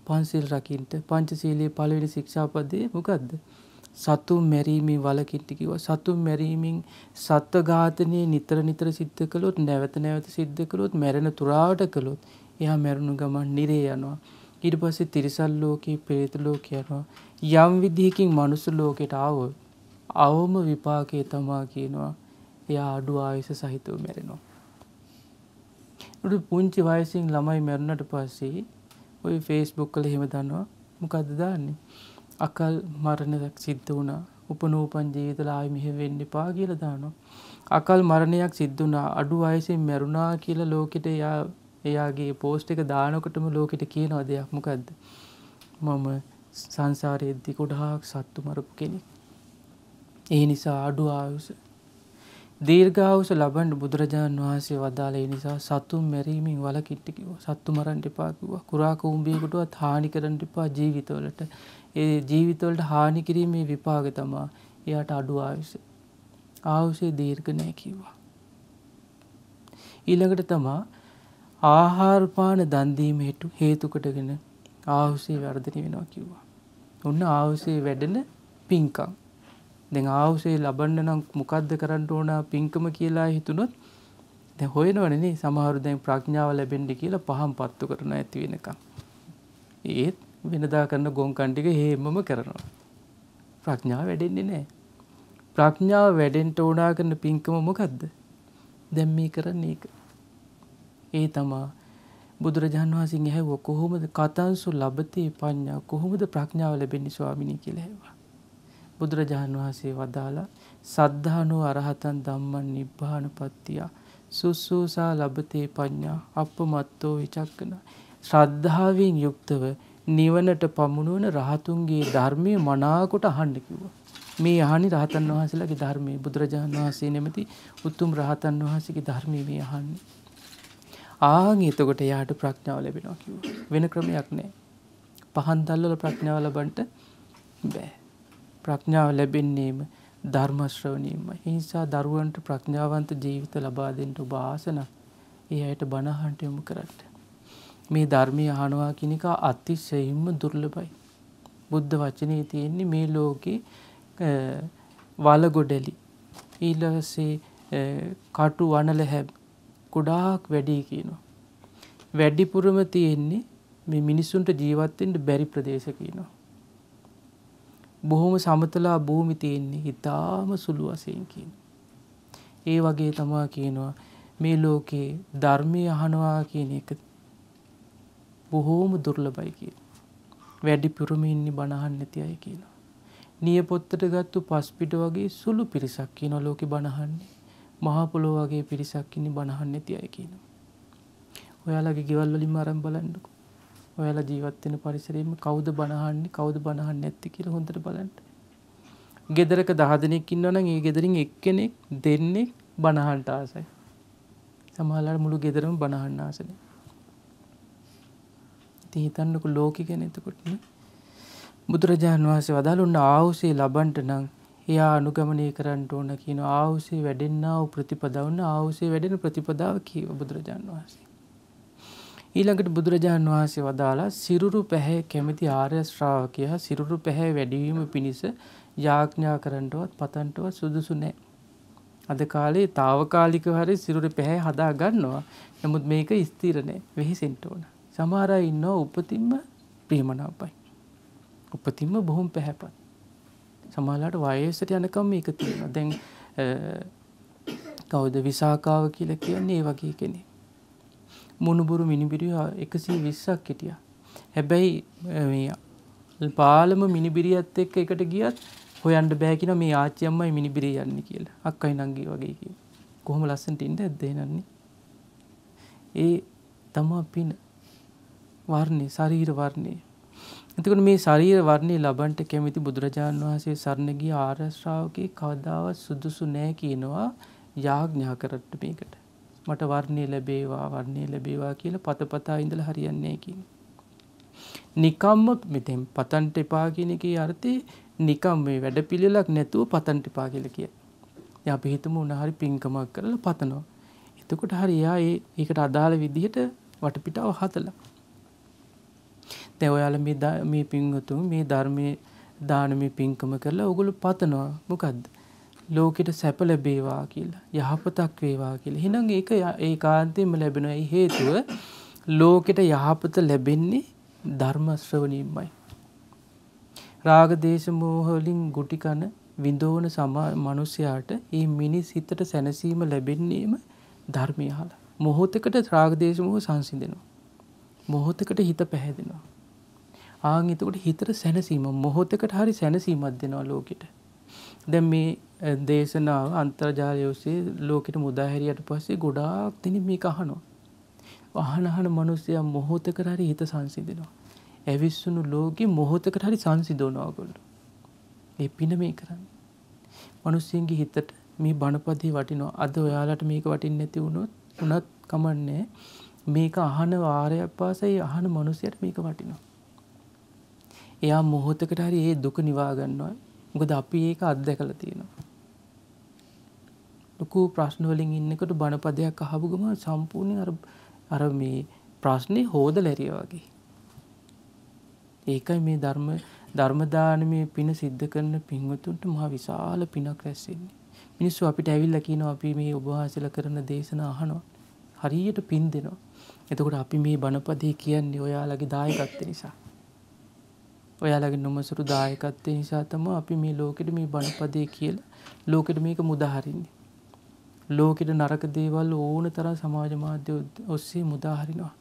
පන්සිල් රකින්ට පංචශීලයේ පළවෙනි ශික්ෂාපදයේ මොකද්ද? සතුන් මැරීමේ වලකිටි කිව්වා සතුන් මැරීමෙන් සත්ව ඝාතනයේ නිතර නිතර සිද්ධ කළොත් නැවත නැවත සිද්ධ කළොත් මැරෙන තුරාවට කළොත් එයා මැරුණු ගමන් නිරේ යනවා ඊට පස්සේ තිරිසන් ලෝකේ പ്രേත ලෝකේ යනවා යම් විදිහකින් මනුස්ස ලෝකයට ආවොත් අවම විපාකයේ තමා කියනවා එයා අඩු ආයුෂ සහිතව මැරෙනවා උඩ පුංචි වයසින් ළමයි මැරුණට පස්සේ ওই Facebook වල එහෙම දන්නවා මොකද්ද දාන්නේ අකල් මරණයක් සිද්ධ වුණා උපනූපන් ජීවිතල ආයමිහ වෙන්න එපා කියල දානවා. අකල් මරණයක් සිද්ධනා අඩු අයසින් මැරුණා කියලා ලෝකෙට එයා එයාගේ පෝස්ට් එක දානකටම ලෝකෙට කියනවා දෙයක් මොකක්ද. මම සංසාරයද්දි කොඩහාක් සත්තු මරපු කෙනෙක්. ඒ නිසා අඩු ආයුස. දීර්ඝාවස ලබන්ඩ බුදුරජාණන් වහන්සේ වදාළ නිසා සතුන් මැරීමින් වල කිට්ටිකිව සත්තු මරන්ට එපාකිව කුරා කූම්බියකුටුව තානි කරන්ට එපා ජීවිතවලට ඒ ජීවිතවලට හානි කිරීමේ විපාග තමා එයාට අඩු ආයුෂ. ආයුෂය දීර්ඝ නැහැ කිව්වා. ඊළඟට තමා ආහාර පාන දන් දීම හේතු කොටගෙන ආයුෂය වර්ධනය වෙනවා කිව්වා. ඔන්න ආයුෂයේ වැඩෙන පිංකම්. දැන් ආයුෂය ලබන්න නම් මොකද්ද කරන්න ඕන පිංකම කියලා හිතුනොත් දැන් හොයනවනේ සමහරු දැන් ප්‍රඥාව ලැබෙන්න කියලා පහම් පත්තු කරන ඇති වෙනකම්. ඒත් වෙනදා කරන ගොන්කන්ටික හේමම කරනවා. ප්‍රඥාව වැඩෙන්නේ නෑ. ප්‍රඥාව වැඩෙන්ට ඕනා කරන පින්කම මොකක්ද දැම් මේ කරන්නේ එක. ඒ තමා බුදුරජාන් වහන්සින් ඇහැව කොහොමද කතන්සු ලබතේ පඤ්ඥා කොහොමද ප්‍රඥාව ලැබෙන්නේ ස්වාමිණි කියලහෙවා. බුදුරජාණන් වහන්සේ වදාලා සද්ධානු අරහතන් දම්මන් නිබ්භාන පත්තියා සුස්සූසා ලබතේ පඤ්ඥා අප මත්තෝ විචක්කන ශ්‍රද්ධාවෙන් යුක්තව නිවනට පමුණුවන රහතුන්ගේ ධර්මය මනාකොට අහන්න කිව්වා. මේ අහනි රහතන් වහන්සේලාගේ ධර්මයේ බුදුරජාණන් වහන්සේ නැමැති උතුම් රහතන් වහන්සේගේ ධර්මයේ මේ අහන්නේ. ආන් එතකොට එයාට ප්‍රඥාව ලැබෙනවා කිව්වා. වෙන ක්‍රමයක් නැහැ. පහන් දැල්වල ප්‍රඥාව ලබන්නට බෑ. ප්‍රඥාව ලැබෙන්නේම ධර්ම ශ්‍රවණීමයි. ඒ නිසා දරුවන්ට ප්‍රඥාවන්ත ජීවිත ලබා දෙන්න ඔබ ආසන. ඒ අයට බණ අහන්න යොමු කරන්න. මේ ධර්මය අහනවා කියන එක අතිශයින්ම දුර්ලභයි. බුද්ධ වචනේ තියෙන්නේ මේ ලෝකේ වලගොඩලි ඊළඟසේ කටු වනල හැබ් ගොඩාක් වැඩි කියනවා. වැඩිපුරම තියෙන්නේ මේ මිනිස්සුන්ට ජීවත්වෙන්ට බැරි ප්‍රදේශ කියනවා. බොහොම සමතලා භූමි තියෙන්නේ ඉතාම සුළු වසයෙන් කියන. ඒ වගේ තමා කියනවා මේ ලෝකේ ධර්මය අහනවා කියන එක බොහෝම දුර්ලභයි කියන. වැඩි පුරුම ඉන්නේ බණහන් නැති අය කියනවා. නියපොත්තට ගත්තු පස්පිට වගේ සුළු පිරිසක් කියන ලෝකෙ බණහන්නේ. මහා පොළොව වගේ පිරිසක් ඉන්නේ බණහන් නැති අය කියනවා. ඔයාලගේ ගෙවල් වලින්ම අරන් බලන්නකෝ. ඔයාලා ජීවත් වෙන පරිසරයේම කවුද බනහන්නේ කවුද බනහන්නේ නැති කියලා හොඳට බලන්න. ගෙදරක 10 දෙනෙක් ඉන්නවනම් ඒ ගෙදරින් එක්කෙනෙක් දෙන්නේ බනහන්න ආසයි. සමහරවල් මුළු ගෙදරම බනහන්න ආසනේ. ඉතින් හිතන්නකො ලෝකෙ ගැන එතකොටනේ. බුදුරජාණන් වහන්සේ වදාළුන්න ආවුසේ ලබන්ට නම් එයා අනුගමනය කරන්න ඕන කියන ආවුසේ වැඩෙන්නා වූ ප්‍රතිපදවන්න ආවුසේ වැඩෙන ප්‍රතිපදාව කීව බුදුරජාණන් වහන්සේ. ඊළඟට බුදුරජාණන් වහන්සේ වදාලා සිරුරු පැහැ කැමති ආර්ය ශ්‍රාවකයා සිරුරු පැහැ වැඩිවීම පිණිස යාඥා කරන්නවත් පතන්ටවත් සුදුසු නැහැ. අද කාලේ తాවකාලිකව හරි සිරුරු පැහැ හදා ගන්නවා. නමුත් මේක ස්ථිර නැහැ. වෙහෙසෙන්න ඕන. සමහර අය ඉන්නවා උපතින්ම ප්‍රියමනාපයි. උපතින්ම බොහොම පැහැපත්. සමහරලාට වයසට යනකම් මේක තියෙනවා. දැන් කවුද විසාකාව කියලා කියන්නේ ඒ වගේ කෙනෙක්. මුණුබුරු මිනිබිරිය 120ක් හිටියා. හැබැයි මේ පාලම මිනිබිරියත් එක්ක එකට ගියත් හොයන්න බෑ කියන මේ ආච්චි අම්මයි මිනිබිරිය යන්නේ කියලා. අක්කයි නංගි වගේ කියලා. කොහොම ලස්සනට ඉන්න ඇද්ද එනන්නේ. ඒ තමා පින වර්ණය ශරීර වර්ණය. එතකොට මේ ශරීර වර්ණය ලබන්ට කැමති බුදුරජාණන් වහන්සේ සරණ ගිය ආර්ය ශ්‍රාවකේ කවදාවත් සුදුසු නෑ කියනවා යාඥා කරට මේකට. මට වර්ණය ලැබේවා වර්ණය ලැබේවා කියලා පතපතා ඉඳලා හරියන්නේ කියන්නේ. නිකම්ම මෙතෙන් පතන්ට එපා කියන එකේ අර්ථේ නිකම් මේ වැඩ පිළිලක් නැතුව පතන්ට එපා කියලා කිය. දැන් අපි හිතමු උනහරි පිංකමක් කරලා පතනවා. එතකොට හරි එයා ඒකට අදාළ විදිහට වටපිටාව හතලා දැ ඔයාල මේ පින්වතුන් මේ ධර්මය දානමි පින්කම කරලා ඔගුලු පතනවා මොකක්ද. ලෝකෙට සැප ලැබේවා කියලා යහපතක් වේවා කියලා හිනම් ඒක ඒ කාන්තයම ලැබෙන හේතුව ලෝකෙට යහපත ලැබෙන්නේ ධර්මශ්‍රවනීමයි. රාගදේශමෝහලින් ගුටිකන විඳෝන සමා මනුස්්‍යයාට ඒ මිනිස් හිතට සැනසීම ලැබෙන්නේම ධර්මය හලා. මොහොතකට ත්‍රාගදේශමහ සංසිදෙනවා. මොහොතකට හිත පැහැදෙනවා. ආන් එතකොට හිතට සැනසීම මොහොතකට හරි සැනසීමක් දෙනවා ලෝකෙට. දැන් මේ දේශනාව අන්තර්ජාලය ඔස්සේ ලෝකෙට මුදා හැරියට පස්සේ ගොඩාක් දෙනෙක් මේක අහනවා. අහන අහන මිනිස්සයා මොහොතකට හරි හිත සංසිඳනවා. ඇවිස්සුණු ලෝකෙ මොහොතකට හරි සංසිඳනවා ඔයගොල්ලෝ. ඒ පින මේ කරන්නේ. මිනිස්සුන්ගේ හිතට මේ බණපදේ වටිනවා. අද ඔයාලට මේක වටින්නේ නැති වුණොත් උනත් කමන්නේ. මේක අහන වාරයක් පාසයි අහන මිනිසයාට මේක වටිනවා. එයා මොහොතකට හරි ඒ දුක නිවාගන්නවා මොකද අපි ඒක අත්දැකල තියෙනවා ලොකු ප්‍රශ්න වලින් ඉන්නකොට බණපදයක් අහපු ගමන් සම්පූර්ණයෙන් අර අර මේ ප්‍රශ්නේ හොදලා ඇරියා වගේ ඒකයි මේ ධර්ම ධර්ම දානමේ පින සිද්ධ කරන පින්වතුන්ට මහා විශාල පිනක් රැස් වෙන්නේ මිනිස්සු අපිට ඇවිල්ලා කියනවා අපි මේ ඔබ වහන්සේලා කරන දේශන අහනවා හරියට පින් දෙනවා එතකොට අපි මේ බණපදේ කියන්නේ ඔයාලගේ දායකත්වය නිසා ඔයාලගේ නොමසුරු දායකත්වය නිසා තම අපි මේ ලෝකෙට මේ බණපදය කියලා ලෝකෙට මේක මුදහරින්නේ. ලෝකෙට නරක දේවල් ඕන තර සමාජ මාධ්‍ය ඔස්සේ මුදාහරිනවා.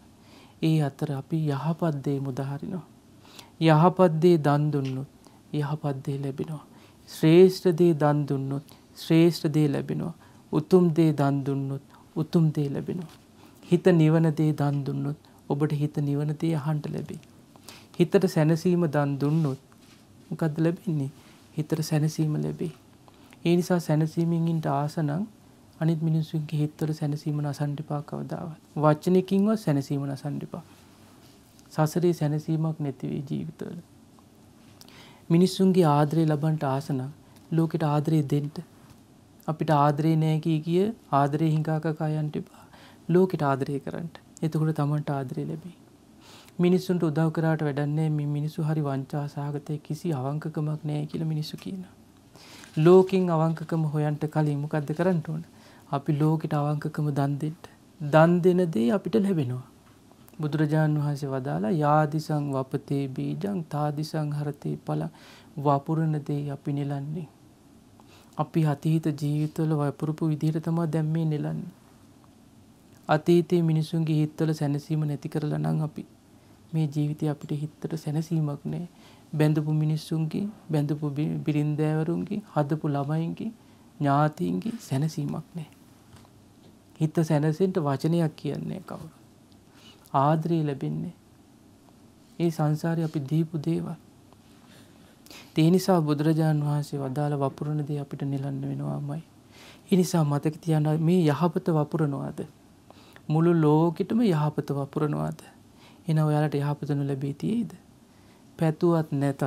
ඒ අතර අපි යහපත්දේ මුදහරිනවා. යහපත්දේ දන් දුන්නොත් යහපත්දේ ලැබෙනවා. ශ්‍රේෂ්ඨදේ දන් දුන්නොත් ශ්‍රේෂ්ඨදේ ලැබෙනවා. උතුම් දේ දන් දුන්නොත් උතුම් දේ ලැබෙනවා. හිත නිවන දේ දන් දුන්නොත් ඔබට හිත නිවන දේ අහන්ට ලැබේ. හිතට සැනසීම දන් දුන්නොත් මොකද්ද ලැබෙන්නේ? හිතට සැනසීම ලැබේ. ඒ නිසා සැනසීමෙන් ඉන්න ආසනම් අනිත් මිනිස්සුන්ගේ හිතවල සැනසීම නසන්න එපා කවදාවත්. වචනකින්වත් සැනසීම නසන්න එපා. සසරේ සැනසීමක් නැති වෙයි ජීවිතවල. මිනිස්සුන්ගේ ආදරය ලබන්න ආසනම් ලෝකෙට ආදරය දෙන්න. අපිට ආදරේ නෑ කී කිය ආදරේ හිඟා කකා යන්න එපා. ලෝකෙට ආදරය කරන්න. එතකොට තමන්ට ආදරේ ලැබෙයි. මිනිස්සුන්ට උදව් කරාට වැඩන්නේ මේ මිනිස්සු හරි වංචා සහගතයි කිසි අවංකකමක් නැහැ කියලා මිනිස්සු කියනවා. ලෝකෙන් අවංකකම හොයන්ට කලින් මොකද්ද කරන්න ඕන? අපි ලෝකෙට අවංකකම දන් දෙන්න. දන් දෙන දේ අපිට ලැබෙනවා. බුදුරජාණන් වහන්සේ වදාලා යාදිසං වපතේ බීජං තාදිසං හරතේ ඵල වපුරන දේ අපි නෙලන්නේ. අපි අතීත ජීවිතවල වපුරපු විදිහට තමයි දැන් මේ නෙලන්නේ. අතීතයේ මිනිසුන්ගේ හිතවල සැනසීම නැති කරලා නම් අපි මේ ජීවිතය අපිට හිත්තට සැනසීමක් නෑ බැඳපු මිනිස්සුන්ගේ බැඳපු බිරින්දෑවරුන්ගේ හදපු ළමයින්ගේ ඥාතීන්ගේ සැනසීමක් නෑ. හිත සැනසෙන්ට වචනයක් කියන්නේ කවුරු. ආදරී ලැබෙන්නේ. ඒ සංසාරය අපි දීපු දේවල්. ඒ නිසා බුදුරජාණන් වහන්සේ වදාළ වපුරණ දේ අපිට නිලන්න වෙනවාමයි. ඒ නිසා මතක තියාගන්න මේ යහපත වපුරනවාද? මුළු ලෝකෙටම යහපත වපුරනවාද? එහෙනම් ඔයාලට යහපත නොලැබී තියේද? පැතුවත් නැතත්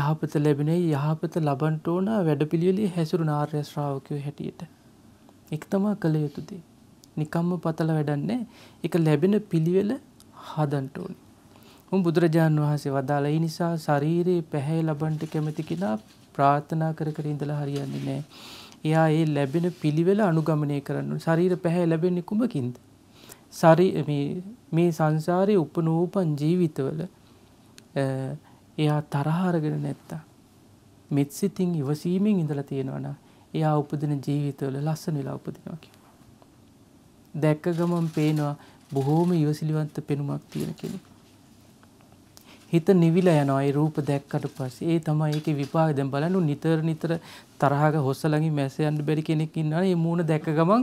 යහපත ලැබෙනේ යහපත ලබන්න ඕන වැඩපිළිවෙලේ හැසිරුණ ආර්ය ශ්‍රාවකයෝ හැටියට. ඒක තමයි කළ යුතු දේ. නිකම්ම පතල වැඩන්නේ. ඒක ලැබෙන පිළිවෙල හදන්න ඕනේ. උන් බුදුරජාන් වහන්සේ වදාළ ඒ නිසා ශරීරේ පැහැය ලබන්න කැමති කෙනා ප්‍රාර්ථනා කර කර ඉඳලා හරියන්නේ නැහැ. එයා ඒ ලැබෙන පිළිවෙල අනුගමනය කරන්න ඕනේ. ශරීර පැහැය ලැබෙන්නේ කුමකින්ද? සරි මේ සංසාරය උපනූපන් ජීවිතවල එයා තරහාරගෙන නැත්තා. මෙත් සිතින් ඉවසීමෙන් ඉඳලා තියෙනවන එයා උපදින ජීවිතවල ලස්සන වෙලා උපදිනවා කිය. දැක්ක ගමන් පේනවා බොහෝම ඉවසිලිවන්ත පෙනුමක් තියෙන කෙනෙක්. හිත නිවිල යනවා ඒ රූප දැක්කට පස්සේ ඒ තමයි ඒකේ විපාක දැන් බලන්න නිතර නිතර තරහක හොස්සලඟින් මැස යන්න බැරි කෙනෙක් ඉන්නවනේ මේ මූණ දැක්ක ගමන්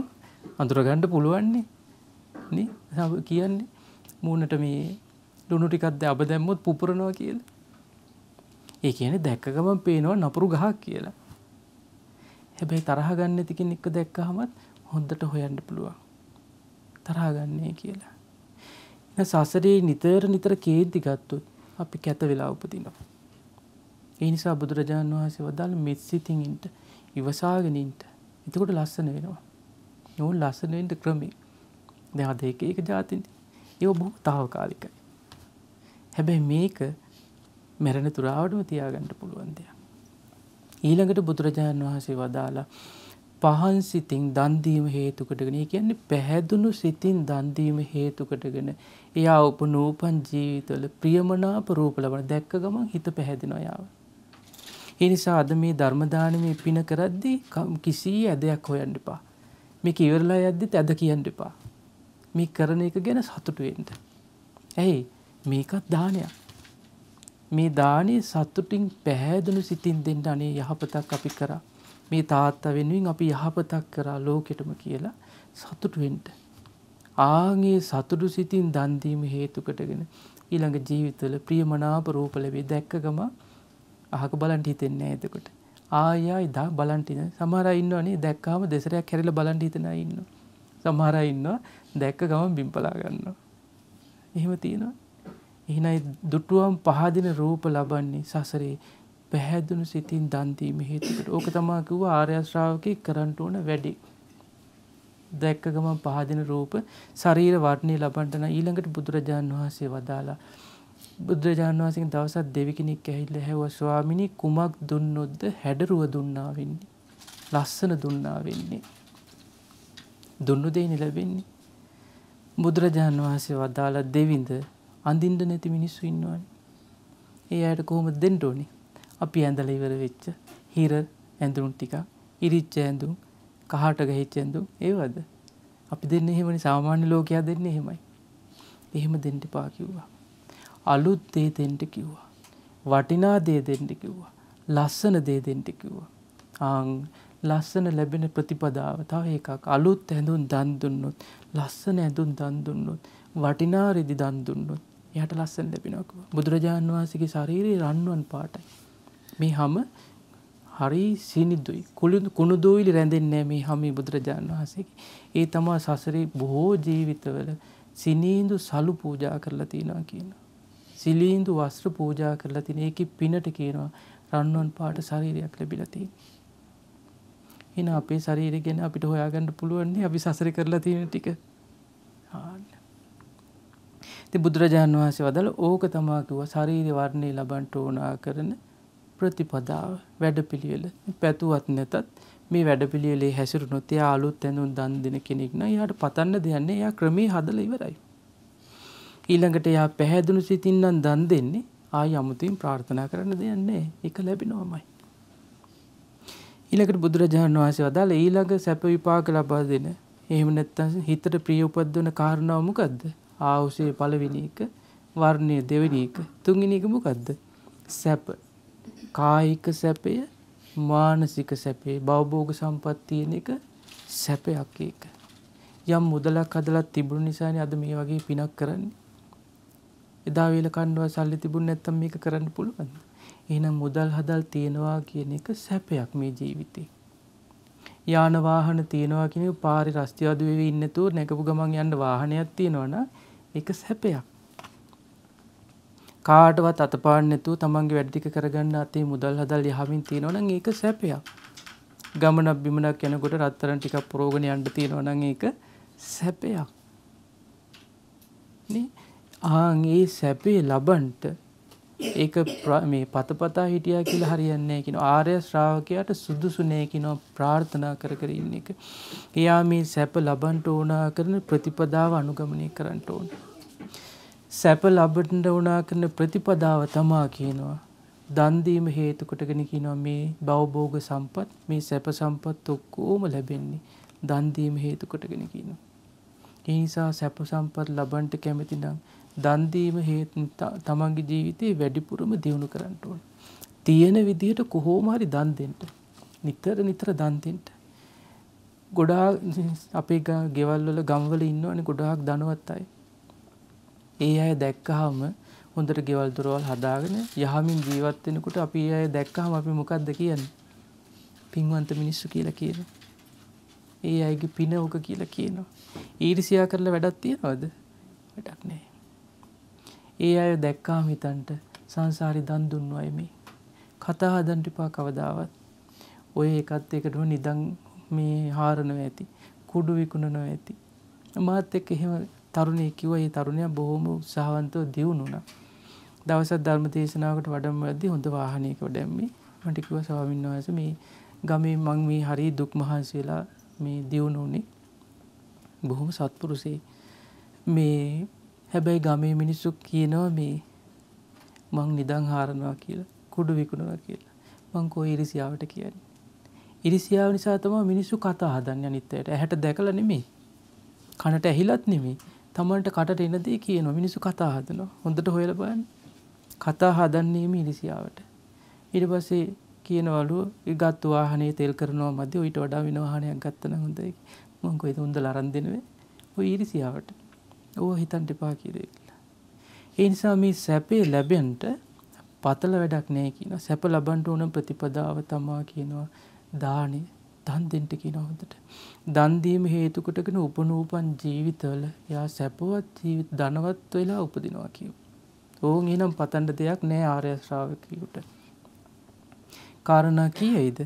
අඳුර ගන්න පුළුවන්නේ කියන්නේ මූුණට මේ ලුණු ටිකක්ද අබ දැම්මොත් පුපුරනවා කියල. ඒ කියන දැක්ක ගමන් පේනවා නපුරු ගහක් කියලා. හැබැයි තරහ ගන්න ඇතිකින් එක්ක දැක්ක හමත් හොන්දට හොයන්න පුළුවන්. තරහගන්නේ කියලා. සසරේ නිතර නිතර කේද්දි ගත්තුත් අපි කැත වෙලා උපතිනවා. ඒ නිසා බුදුරජාණන් වහන්සේ වදාළ මෙත් සිතින්ට ඉවසාගෙනින්ට එතකොට ලස්සන වෙනවා. නොවන් ලස්සනෙන්ට ක්‍රමේ දෙහද එක එක ජාතින් ඒ බොහොම තාවකාලිකයි. හැබැයි මේක මැරණ තුරාවටම තියාගන්න පුළුවන් දෙයක්. ඊළඟට බුදුරජාණන් වහන්සේ වදාලා පහන් සිතින් දන්දීම හේතුකටගෙන කියන්නේ පැහැදුණු සිතින් දන්දීම හේතුකටගෙන එයා උප නූපන් ජීවිතවල ප්‍රියමනාප රූප ලබන දැක්ක ගමන් හිත පැහැදිනවා යාව. ඒ නිසා අද මේ ධර්මදානමේ පින කරද්දී කිසි ඇදයක් හොයන්න එපා. මේක ඉවරලා යද්දිත් ඇද කියන්න එපා. මේ කරන එක ගැන සතුටුවෙන්ට. ඇයි මේකත් දානයක්. මේ දානය සත්තුටින් පැහැදනු සිතින් දෙන්න අනේ යහපතක් අපි කරා මේ තාත්තා වෙනුවෙන් අපි යහපතක් කරා ලෝකෙටම කියලා සතුටුවෙන්ට. ආගේ සතුටු සිතින් දන්දීම හේතුකටගෙන ඊළඟ ජීවිතවල ප්‍රියමනාප රූපලවේ දැක්කගම අහක බලන්ට හිතෙන්නේ ඇතකොට. ආයයි දා බලන්ටින සමහර ඉන්නවනේ දැක්කාම දෙසරයක් හැරල බලන්ට හිතෙන ඉන්න. සමහර ඉන්නවා දැක්ක ගමන් බිම්පලා ගන්නවා. එහෙම තියෙනවා. එහිනයි දුටුවම් පහදින රූප ලබන්නේ සසරේ පැහැදුණු සිතින් දන්තීම හේතුකට ඕක තමා කිව්ව ආර්ය ශ්‍රාවකෙක් කරන්න ඕන වැඩි. දැක්ක ගමන් පහදින රූප ශරීර වර්ණය ලබන්න නම් ඊළඟට බුදුරජාන් වහන්සේ වදාලා බුදුරජාණන් වහන්සේගෙන් දවසක් දෙවි කෙනෙක් ඇහිල්ලා ඇහුවා ස්වාමිනී කුමක් දුන්නොත්ද හැඩරුව දුන්නා වෙන්නේ ලස්සන දුන්නා වෙන්නේ දුන්නු දෙයිනේ ලැබෙන්නේ බුදුරජාණන් වහන්සේ වදාළ දෙවිඳ අඳින්ඩ නැති මිනිස්සු ඉන්නවන. ඒ අයට කොහොම දෙන්ටෝනි අපි ඇඳල ඉවර වෙච්ච හිර ඇඳුරුම් ටික ඉරිච්ච ඇඳුම් කහට ගහිච්ච ඇඳු ඒවද අපි දෙන්න එහෙමනි සාමාන්‍ය ලෝකයා දෙන්න එහෙමයි. එහෙම දෙන්ට පා කිව්වා. අලුත් දේ දෙෙන්ට කිව්වා. වටිනා දේ දෙෙන්ට කිව්වා. ලස්සන දේ දෙෙන්ට කිව්වා. ආං ලස්සන ලැබෙන ප්‍රතිපදාව තව එකක් අලුත් ඇඳුන් දන් දුන්නොත් ලස්සන ඇඳුන් දන් දුන්නොත් වටිනා රෙදි දන් දුන්නොත් එයාට ලස්සන ලැබෙනකව බුදුරජාණන් වහන්සේගේ ශරීරයේ රන්වන් පාටයි මේ හැම හරි සීනිදුයි කුළුදු කුණුදෝයිලි රැඳෙන්නේ මේ හැම බුදුරජාණන් වහන්සේගේ ඒ තමයි සසරේ බොහෝ ජීවිතවල සිනීඳු සලු පූජා කරලා තිනවා කියනවා සිලීඳු වස්ත්‍ර පූජා කරලා තින ඒකේ පිනට කියනවා රන්වන් පාට ශරීරයක් ලැබිලා තියෙනවා එන අපේ ශරීරය ගැන අපිට හොයාගන්න පුළුවන්නේ අපි සසර කරලා තියෙන ටික ඉතින් බුදුරජාන් වහන්සේ වදාළ ඕක තමා කිව්වා ශරීර වර්ණේ ලබන්ට ඕනා කරන ප්‍රතිපදාව වැඩපිළිවෙල පැතුවත් නැතත් මේ වැඩපිළිවෙලේ හැසිරුණොත් එයා අලුත් ඇඳුම් දන් දෙන කෙනෙක් නම් එයාට පතන්න දෙන්නේ එයා ක්‍රමේ හදලා ඉවරයි. ඊළඟට එයා පැහැදුණු සිතින් නම් දන් දෙන්නේ ආයි අමුතුවෙන් ප්‍රාර්ථනා කරන්න දෙන්නේ ඒක ලැබෙනවමයි. ඊළඟට බුදුරජාණන් වහන්සේ වදාළ ඊළඟ සැප විපාක ලබා දෙන එහෙම නැත්නම් හිතට ප්‍රිය උපද්දවන කාරණාව මොකද්ද? ආවුසේ පළවෙනි එක, වර්ණයේ දෙවෙනි එක, තුන්වෙනි එක මොකද්ද? සැප. කායික සැපය, මානසික සැපේ, භවභෝග සම්පත් තියෙන එක සැපයක් ඒක. යම් මුදලක් හදලා තිබුණු නිසානේ අද මේ වගේ පිනක් කරන්නේ. එදා වේල කණ්ඩව සල්ලි තිබුණ නැත්තම් මේක කරන්න පුළුවන්ද? එහෙනම් මුදල් හදල් තියෙනවා කියන එක සැපයක් මේ ජීවිතේ. යාන වාහන තියෙනවා කියන එක පාරේ රස්තියාදු වෙවි ඉන්නතෝ නැගපු ගමන් යන්න වාහනයක් තියෙනවනම් ඒක සැපයක්. කාටවත් අතපාන්න නැතුව තමන්ගේ වැඩ ටික කරගන්න අතේ මුදල් හදල් යහමින් තියෙනවනම් ඒක සැපයක්. ගමනක් බිමනක් යනකොට රත්තරන් ටිකක් පුරෝගණ යන්න තියෙනවනම් ඒක සැපයක්. නේ? ආන් ඒ සැපේ ලබන්ට ඒක මේ පතපතා හිටියා කියලා හරියන්නේ කියන ආර්ය ශ්‍රාවකයාට සුදුසු නෑ කියනවා ප්‍රාර්ථනා කර කර ඉන්න එක. එයා මේ සැප ලබන්ට ඕනා කරන ප්‍රතිපදාව අනුගමනය කරන්න ඕන. සැප ලබන්න ඕනා කරන ප්‍රතිපදාව තමා කියනවා දන්දීම හේතුකොටගෙන කියනවා මේ බවභෝග සම්පත් මේ සැප සම්පත් ඔක්කෝම ලැබෙන්නේ දන්දීම හේතුකොටගෙන කියනවා. ඒ නිසා සැප සම්පත් ලබන්ට කැමති නම් දන්දීම හේතු තමන්ගේ ජීවිතයේ වැඩිපුරම දියුණු කරන්නට ඕන. තියෙන විදිහට කොහොම හරි දන් දෙන්න. නිතර නිතර දන් දෙන්න. ගොඩාක් අපේ ගෙවල් වල ගම්වල ඉන්නවනේ ගොඩාක් ධනවත් අය. ඒ අය දැක්කහම හොඳට ගෙවල් දොරවල් හදාගෙන යහමින් ජීවත් වෙනකොට අපි ඒ අය දැක්කහම අපි මොකද්ද කියන්නේ? පින්වන්ත මිනිස්සු කියලා කියනවා. ඒ අයගේ පින ඕක කියලා කියනවා. ඊර්ෂියා කරලා වැඩක් තියනවද? වැඩක් නැහැ. ඒ අය දැක්කාම හිතන්ට සංසාරි දන් දුන්නු අය මේ. කතා හදන්ටිපා කවදාවත් ඔය එකත් එකටම නිදන් මේ හාරනව ඇති කුඩු විකුණනව ඇති. මාත් එක් එහෙම තරුණය කිව ඒ තරුණය බොහොම උත්සාහවන්තව දියුණුනා. දවසත් ධර්ම දේශනාවට වඩම්වලදී හොඳ වාහනයක වඩැම්මේ මට කිව්වා ස්වාමීන් වහන්සේ මේ ගමේ මං මේ හරි දුක් මහන්සි වෙලා මේ දියුණු උනේ. බොහොම සත්පුරුෂේ මේ හැබැයි ගමේ මිනිස්සු කියනවා මේ මං නිදං හාරනවා කියලා කුඩු විකුණවා කියලා මං කෝ ඉරිසියාවට කියන්නේ. ඉරිසියාව නිසා තම මිනිස්සු කතා හදන්න අනිත්තයට ඇහැට දැකල නෙමේ කනට ඇහිලත් නෙමේ තමන්ට කට එනදී කියන මිනිසු කතා හදනවා හොඳට හොයල බලන්න කතා හදන්නේම ඉරිසියාවට ඊට පස්සේ කියනවලු ගත් වාහනේ තෙල් කරනවා මැද ඊට වඩා වෙන වාහනයක් ගත්තනම් හොඳයි මං කොහෙද හොඳ ලරන් දෙනවේ ඔය ඉරිසියාවට ඕ හිතන්ට එපා කියදේ කියලා. ඒ නිසා මේ සැපේ ලැබෙන්ට පතල වැඩක් නෑ කියන සැප ලබන්ට ඕන ප්‍රතිපදාව තමා කියනවා දානය දන් දෙන්ට කියන හොඳට. දන්දීම හේතුකොටගෙන උපනූපන් ජීවිතවල යා සැපවත් ජීවිත ධනවත් වෙලා උපදිනවා කියව. ඔවුන් එනම් පතන්ඩ දෙයක් නෑ ආර්යශ්‍රාවකයකුට. කාරණා කියයිද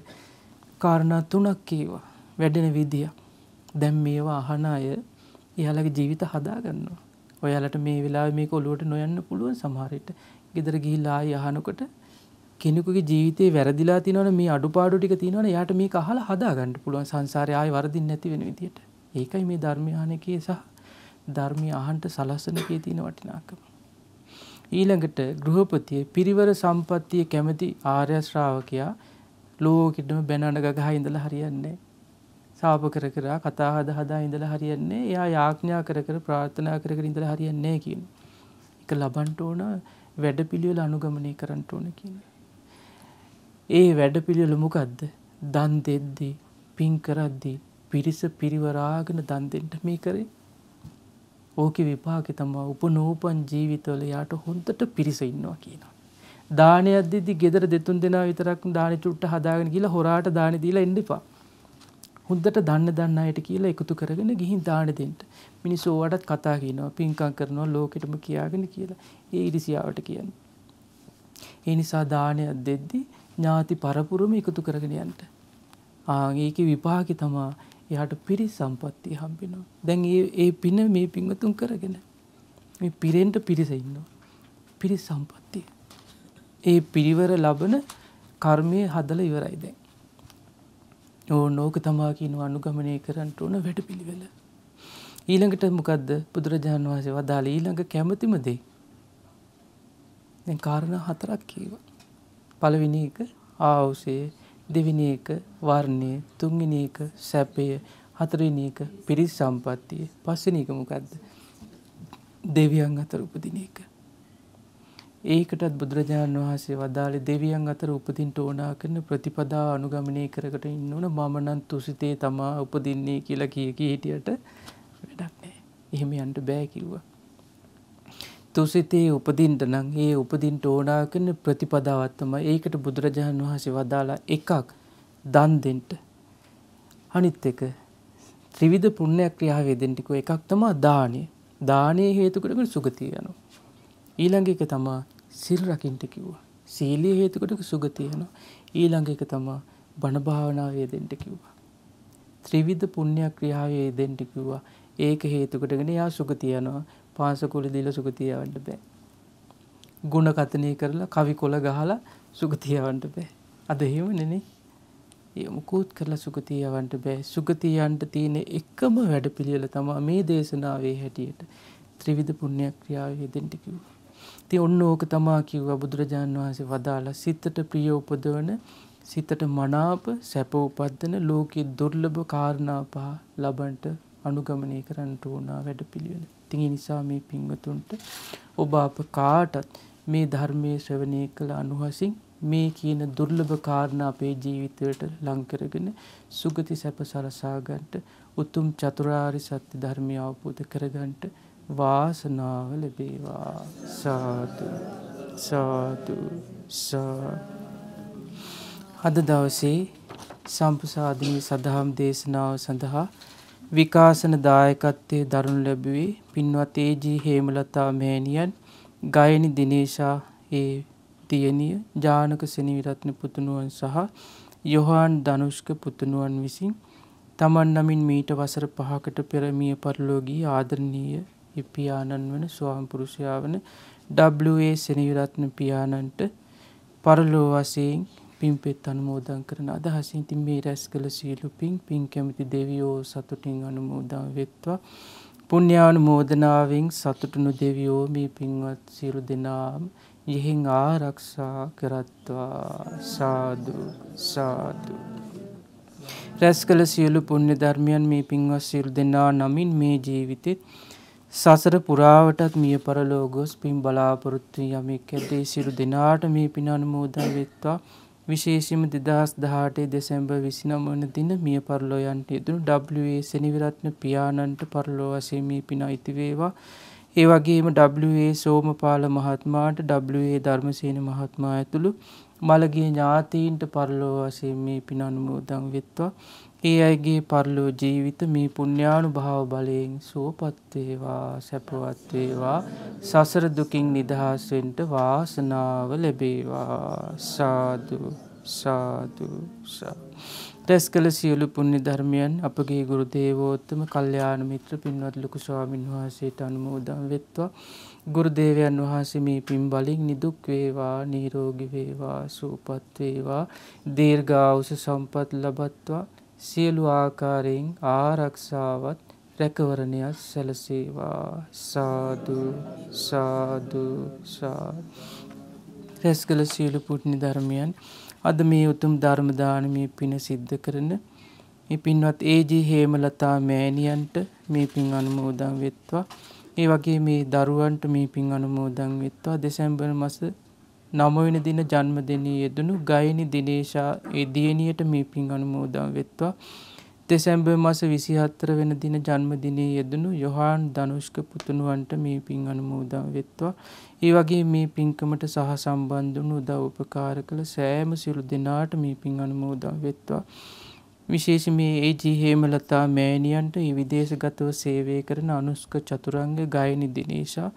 කාරණා තුනක් කීවා වැඩෙන විදියක්. දැම් මේවා අහන අය එයාලගේ ජීවිත හදාගන්නවා. ඔයාලට මේ වෙලාවේ මේක ඔලුවට නොයන්න පුළුවන් සමහර විට. ගෙදර ගිහිල්ලා ආයි අහනකොට කෙනෙකුගේ ජීවිතේ වැරදිලා තියෙනවනේ මේ අඩුපාඩු ටික තියෙනවනේ එයාට මේක අහලා හදාගන්න පුළුවන් සංසාරේ ආයි වරදින්න නැති වෙන විදියට. ඒකයි මේ ධර්මය අහනකේ සහ ධර්මය අහන්ට සලස්සනකේ තියෙන වටිනාකම. ඊළඟට ගෘහපතිය පිරිවර සම්පත්තිය කැමති ආර්ය ශ්‍රාවකයා ලෝකෙටම බැනන ගගහා ඉඳලා හරියන්නේ නැහැ. සාප කර කර කතා හද හදා ඉඳලා හරියන්නේ එයා යාඥා කර කර ප්‍රාර්ථනා කර කර ඉඳලා හරියන්නේ කියන. එක ලබන්ට ඕන වැඩපිළිවෙල අනුගමනය කරන්න ඕන කියන. ඒ වැඩපිළිවෙල මොකද්ද? දන් දෙද්දී, පින් කරද්දී, පිරිස පිරිවරාගෙන දන් දෙන්න මේ කරේ. ඕකේ විපාකේ තමයි උපනෝපන් ජීවිතවල යාට හොන්දට පිරිස ඉන්නවා කියනවා. දානයක් දෙද්දී gedara දෙතුන් දෙනා විතරක් දානි චුට්ට හදාගෙන ගිහලා හොරාට දානි දීලා එන්න එපා. හොඳට දන්න දන්න අයට කියලා එකතු කරගෙන ගිහින් දාන දෙන්න. මිනිස්සු ඕවටත් කතා කියනවා, පින්කම් කරනවා, ලෝකෙටම කියාගෙන කියලා. ඒ ඉරිසියාවට කියන්නේ. ඒ නිසා දානයක් දෙද්දී ඥාති පරපුරම එකතු කරගෙන යන්න. ආ ඒකේ විපාකේ තමයි එයාට පිරිස් සම්පත්තිය හම්බෙනවා. දැන් ඒ ඒ පින මේ පින්වතුන් කරගෙන මේ පිරෙන්ට පිරිස ඉන්නවා. පිරිස් සම්පත්තිය. ඒ පිරිවර ලබන කර්මය හදලා ඉවරයි දැන්. නෝක තමා කියනු අනුගමනය කරන්නට ඕන වැඩ පිළිවෙල. ඊළඟට මොකක්ද බුදුරජාණන් වහන්සේ වදාළ ඊළඟ කැමතිම දේ. කාරණ හතරක් කීව. පළවිනි එක ආවුසේ දෙවිනි එක වර්ණය තුන්ගිනි එක සැපය හතරවිනි එක පිරිස් සම්පත්තිය පස්සනි එක මොකක්ද දෙවියන් අතර උපදින එක. ඒකටත් බුදුරජාණන් වහන්සේ වදාළේ දෙවියන් අතර උපදින්ට ඕනා කරන ප්‍රතිපදා අනුගමනය කරකට ඉන්න ඕන මම නම් තුසිතේ තමා උපදින්නේ කියලා කිය කී හිටියට වැඩක් නැහැ. එහෙම යන්න බෑ කිව්වා. තුසිතේ උපදින්ට නම් ඒ උපදින්ට ඕනා කරන ප්‍රතිපදාවක් තමයි. ඒකට බුදුරජාණන් වහන්සේ වදාලා එකක් දන් දෙන්න. අනිත් එක ත්‍රිවිධ පුණ්‍ය ක්‍රියාවෙ දෙන්නකෝ එකක් තමයි දානේ. දානේ හේතු කරගෙන සුගතිය යනවා. ඊළඟ එක තමා සිල් රකින්ට කිව්වා. සීලිය හේතුකොට සුගතියන ඊළඟ එක තමා බණභාවනාවය දෙෙන්ට කිව්වා. ත්‍රිවිධ පුුණ්‍යයක් ක්‍රියාවේ දෙෙන්ට කිව්වා ඒක හේතුකටගෙන යා සුගතියනවා පාසකුල දිල සුගතියවන්ට බෑ. ගුණ කතනය කරලා කවි කොල ගහලා සුගතියවන්ට බෑ. අද එහෙම නෙනේ මුකුත් කරලා සුගතියවන්ට බෑ සුගතියන්ට තියෙන එකම වැඩ පිළියල තමා මේ දේශනාවේ හැටියට ත්‍රිවිධ පුුණ්‍යයක් ක්‍රියාව හෙදෙන්ටිකිවවා. ඉතින් ඔන්න ඕක තමා කිව්වා බුදුරජාන් වහන්සේ වදාලා සිතට ප්‍රිය උපදවන සිතට මනාප සැප උපද්දන ලෝකේ දුර්ලභ කාරණා පහ ලබන්ට අනුගමනය කරන්නට ඕන වැඩපිළිවෙල. ඉතින් ඒ නිසා මේ පින්වතුන්ට ඔබ අප කාටත් මේ ධර්මයේ ශ්‍රවණය කළ අනුහසින් මේ කියන දුර්ලභ කාරණා අපේ ජීවිතයට ලං කරගෙන සුගති සැප සලසා ගන්නට උතුම් චතුරාර්ය සත්‍ය ධර්මය අවබෝධ කරගන්නට වාසනාව ලැබේවා සාතු සාතු අද දවසේ සම්පසාධී සඳහම් දේශනාව සඳහා විකාසන දායකත්වය දරුණු ලැබුවේ පින්වත් ඒජී හේමලතා මෑණියන් ගයනි දිනේශා ඒ තියනිය ජානක සෙනවිරත්න පුතුණුවන් සහ යොහාන් ධනුෂ්ක පුතුණුවන් විසින් තමන් නමින් මීට වසර පහකට පෙරමිය පරලෝගී ආදරණීය පියාණන් වන ස්වාම්පුරුෂයා වන ඩේ සෙනයුරත්න පියාණන්ට පරලෝ වසයෙන් පින්පෙත් අනුමෝදන් කරන අදහසින් තින් මේ රැස් කළ සියලු පින් පින් කැමති දෙවියෝ සතුටින් අනුමෝදා වෙත්වා පුුණ්‍යානු මෝදනාවෙන් සතුටනු දෙවියෝ මේ පින්වත් සිරු දෙනාම් යෙහින් ආරක්ෂා කරත්වා සාදු සාදු. රැස් කළ සියලු පුුණ්‍ය ධර්මයන් මේ පින්වත් සිරු දෙනා නමින් මේ ජීවිතෙත් සසර පුරාවටත් මිය පරලෝ ගොස් පින් බලාපොරොත්තු යමෙක් ඇදේ සිරු දෙනාට මේ පින අනුමෝදන් වෙත්වා විශේෂම දෙදහස් දහටේ දෙසැම්බ විසිනම වන දින මිය පරලෝයන්ට ඉදුණු ඩේ සෙනිවිරත්න පියාණන්ට පරලෝ වසේ මේ පින අයිතිවේවා ඒ වගේම ඩේ සෝමපාල මහත්මාට ඩේ ධර්මසේන මහත්මා ඇතුළු මළගේ ඥාතීන්ට පරලෝ වසේ මේ පින අනුමෝදන් වෙත්වා ඒ අයගේ පරලෝ ජීවිත මේ පුුණ්‍යානු භාව බලයෙන් සුවපත්වේවා සැපවත්වේවා සසර දුකින් නිදහස්වෙන්ට වාසනාව ලැබේවා සාධ සාධ සා. රැස් කළ සියලු පුුණි ධර්මයන් අපගේ ගුරු දේවෝත්තම කල්්‍යයාන මිත්‍ර පින්වත් ලොකු ස්වාමින් වහන්සේට අනුමෝදන් වෙත්වා ගුරුදේවයන් වහන්සේ මේ පින් බලින් නිදුක්වේවා නීරෝගිවේවා සූපත්වේවා දීර්ගාවස සම්පත් ලබත්වා සියලු ආකාරයෙන් ආරක්ෂාවත් රැකවරණයක් සැලසේවා සාදු සාදු රැස් කළ සියලු පුට්නි ධර්මයන් අද මේ උතුම් ධර්මදානමය පින සිද්ධ කරන මේ පින්වත් ඒජී හේමලතා මෑණියන්ට මේ පින් අනුමෝදන් වෙත්වා ඒ වගේ මේ දරුවන්ට මේ පින් අනුමෝදන් වෙත්වා දෙසැම්බර් මස නමවෙන දින ජන්මදිනයේ යෙදුණු ගයිනි දිනේශා ඒ දියණියට මේ පින් අනුමෝදන් වෙත්වා. දෙසැම්බර් මාස 24 වෙනි දින ජන්මදිනයේ යෙදුණු යොහාන් ධනුෂ්ක පුතුණුවන්ට මේ පින් අනුමෝදන් වෙත්වා. ඒ වගේ මේ පින්කමට සහ සම්බන්ධ වුණු උදව් උපකාර කළ සෑම සියලු දෙනාට මේ පින් අනුමෝදන් වෙත්වා. විශේෂ මේ ඒජී හේමලතා මෑණියන්ට ඒ විදේශගතව සේවය කරන අනුෂ්ක චතුරංග ගයනි දිනේශා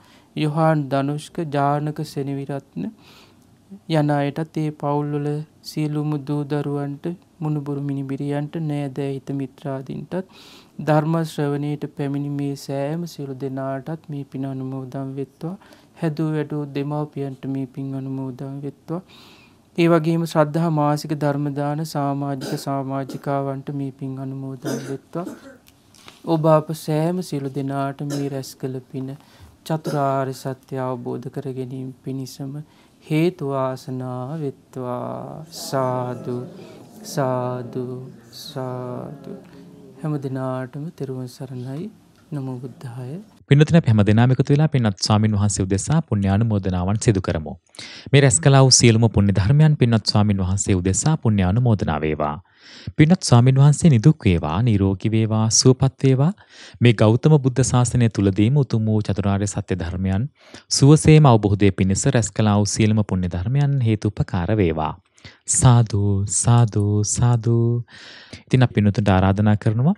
යොහාන් ධනුෂ්ක ජානක සෙනවිරත්න යන අයටත් ඒ පවුල්වල සියලුම දූ දරුවන්ට මුණුබුරු මිනිබිරියන්ට නෑදෑ හිත මිත්‍රාදීන්ටත් ධර්මශ්‍රවණයට පැමිණි මේ සෑම සියලු දෙනාටත් මේ පින අනුමෝදම් වෙත්වා හැදූ වැඩූ දෙමව්පියන්ට මේ පින් අනුමෝදම් වෙත්වා ඒ වගේම ශ්‍රද්ධා මාසික ධර්මදාන සාමාජික සාමාජිකාවන්ට මේ පින් අනුමෝදම් වෙත්වා ඔබ අප සෑම සියලු දෙනාට මේ රැස් කළ පින චතුරාර්ය සත්‍ය අවබෝධ කර ගැනීම පිණිසම හේතුවාසනා වෙත්වා සාදු සාදු සාදු හැම දෙනාටම තෙරුවන් සරණයි නමෝ බුද්ධාය පිනතින හැම දෙනාම එකතු වෙලා පින්වත් ස්වාමින් වහන්සේ උදෙසා පුණ්‍යානුමෝදනාවන් සිදු කරමු. මේ රැස් කළා වූ සියලුම පුණ්‍ය ධර්මයන් පින්වත් ස්වාමින් වහන්සේ උදෙසා පුණ්‍යානුමෝදනා වේවා. පින්වත් ස්වාමින් වහන්සේ නිදුක් වේවා නිරෝගී වේවා සුවපත් වේවා මේ ගෞතම බුද්ධ ශාසනය තුලදීම උතුම් වූ චතුරාර්ය සත්‍ය ධර්මයන් සුවසේම අවබෝධයේ පිණිස රැස්කලා වූ සියලුම පුණ්‍ය ධර්මයන් හේතුපකාර වේවා සාදු සාදු සාදු ඉතින් අපි නුතුන්ට ආරාධනා කරනවා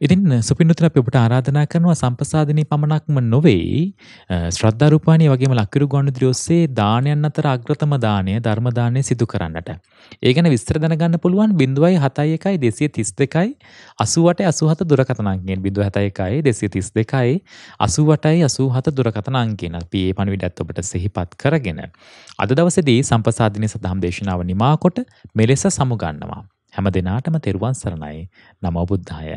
ඉතින් සුපින්නුතර අපි ඔබට ආරාධනා කරනවා සම්පසාදිනී පමණක්ම නොවේ ශ්‍රද්ධා රූපාණී වගේම ලක්කිරු ගොණුදිරි ඔස්සේ දානයන් අතර අග්‍රතම දාණය ධර්ම දාණය සිදු කරන්නට. ඒ ගැන විස්තර දැනගන්න පුළුවන් 071 232 88 87 දුරකථන අංකයෙන් 071 232 88 87 දුරකථන අංකයෙන් අපි මේ පණිවිඩයත් ඔබට සිහිපත් කරගෙන අද දවසේදී සම්පසාදිනී සදාම් දේශනාව නිමා කොට මෙලෙස සමුගන්නවා. හැම දිනාටම තෙරුවන් සරණයි. නමෝ බුද්ධාය.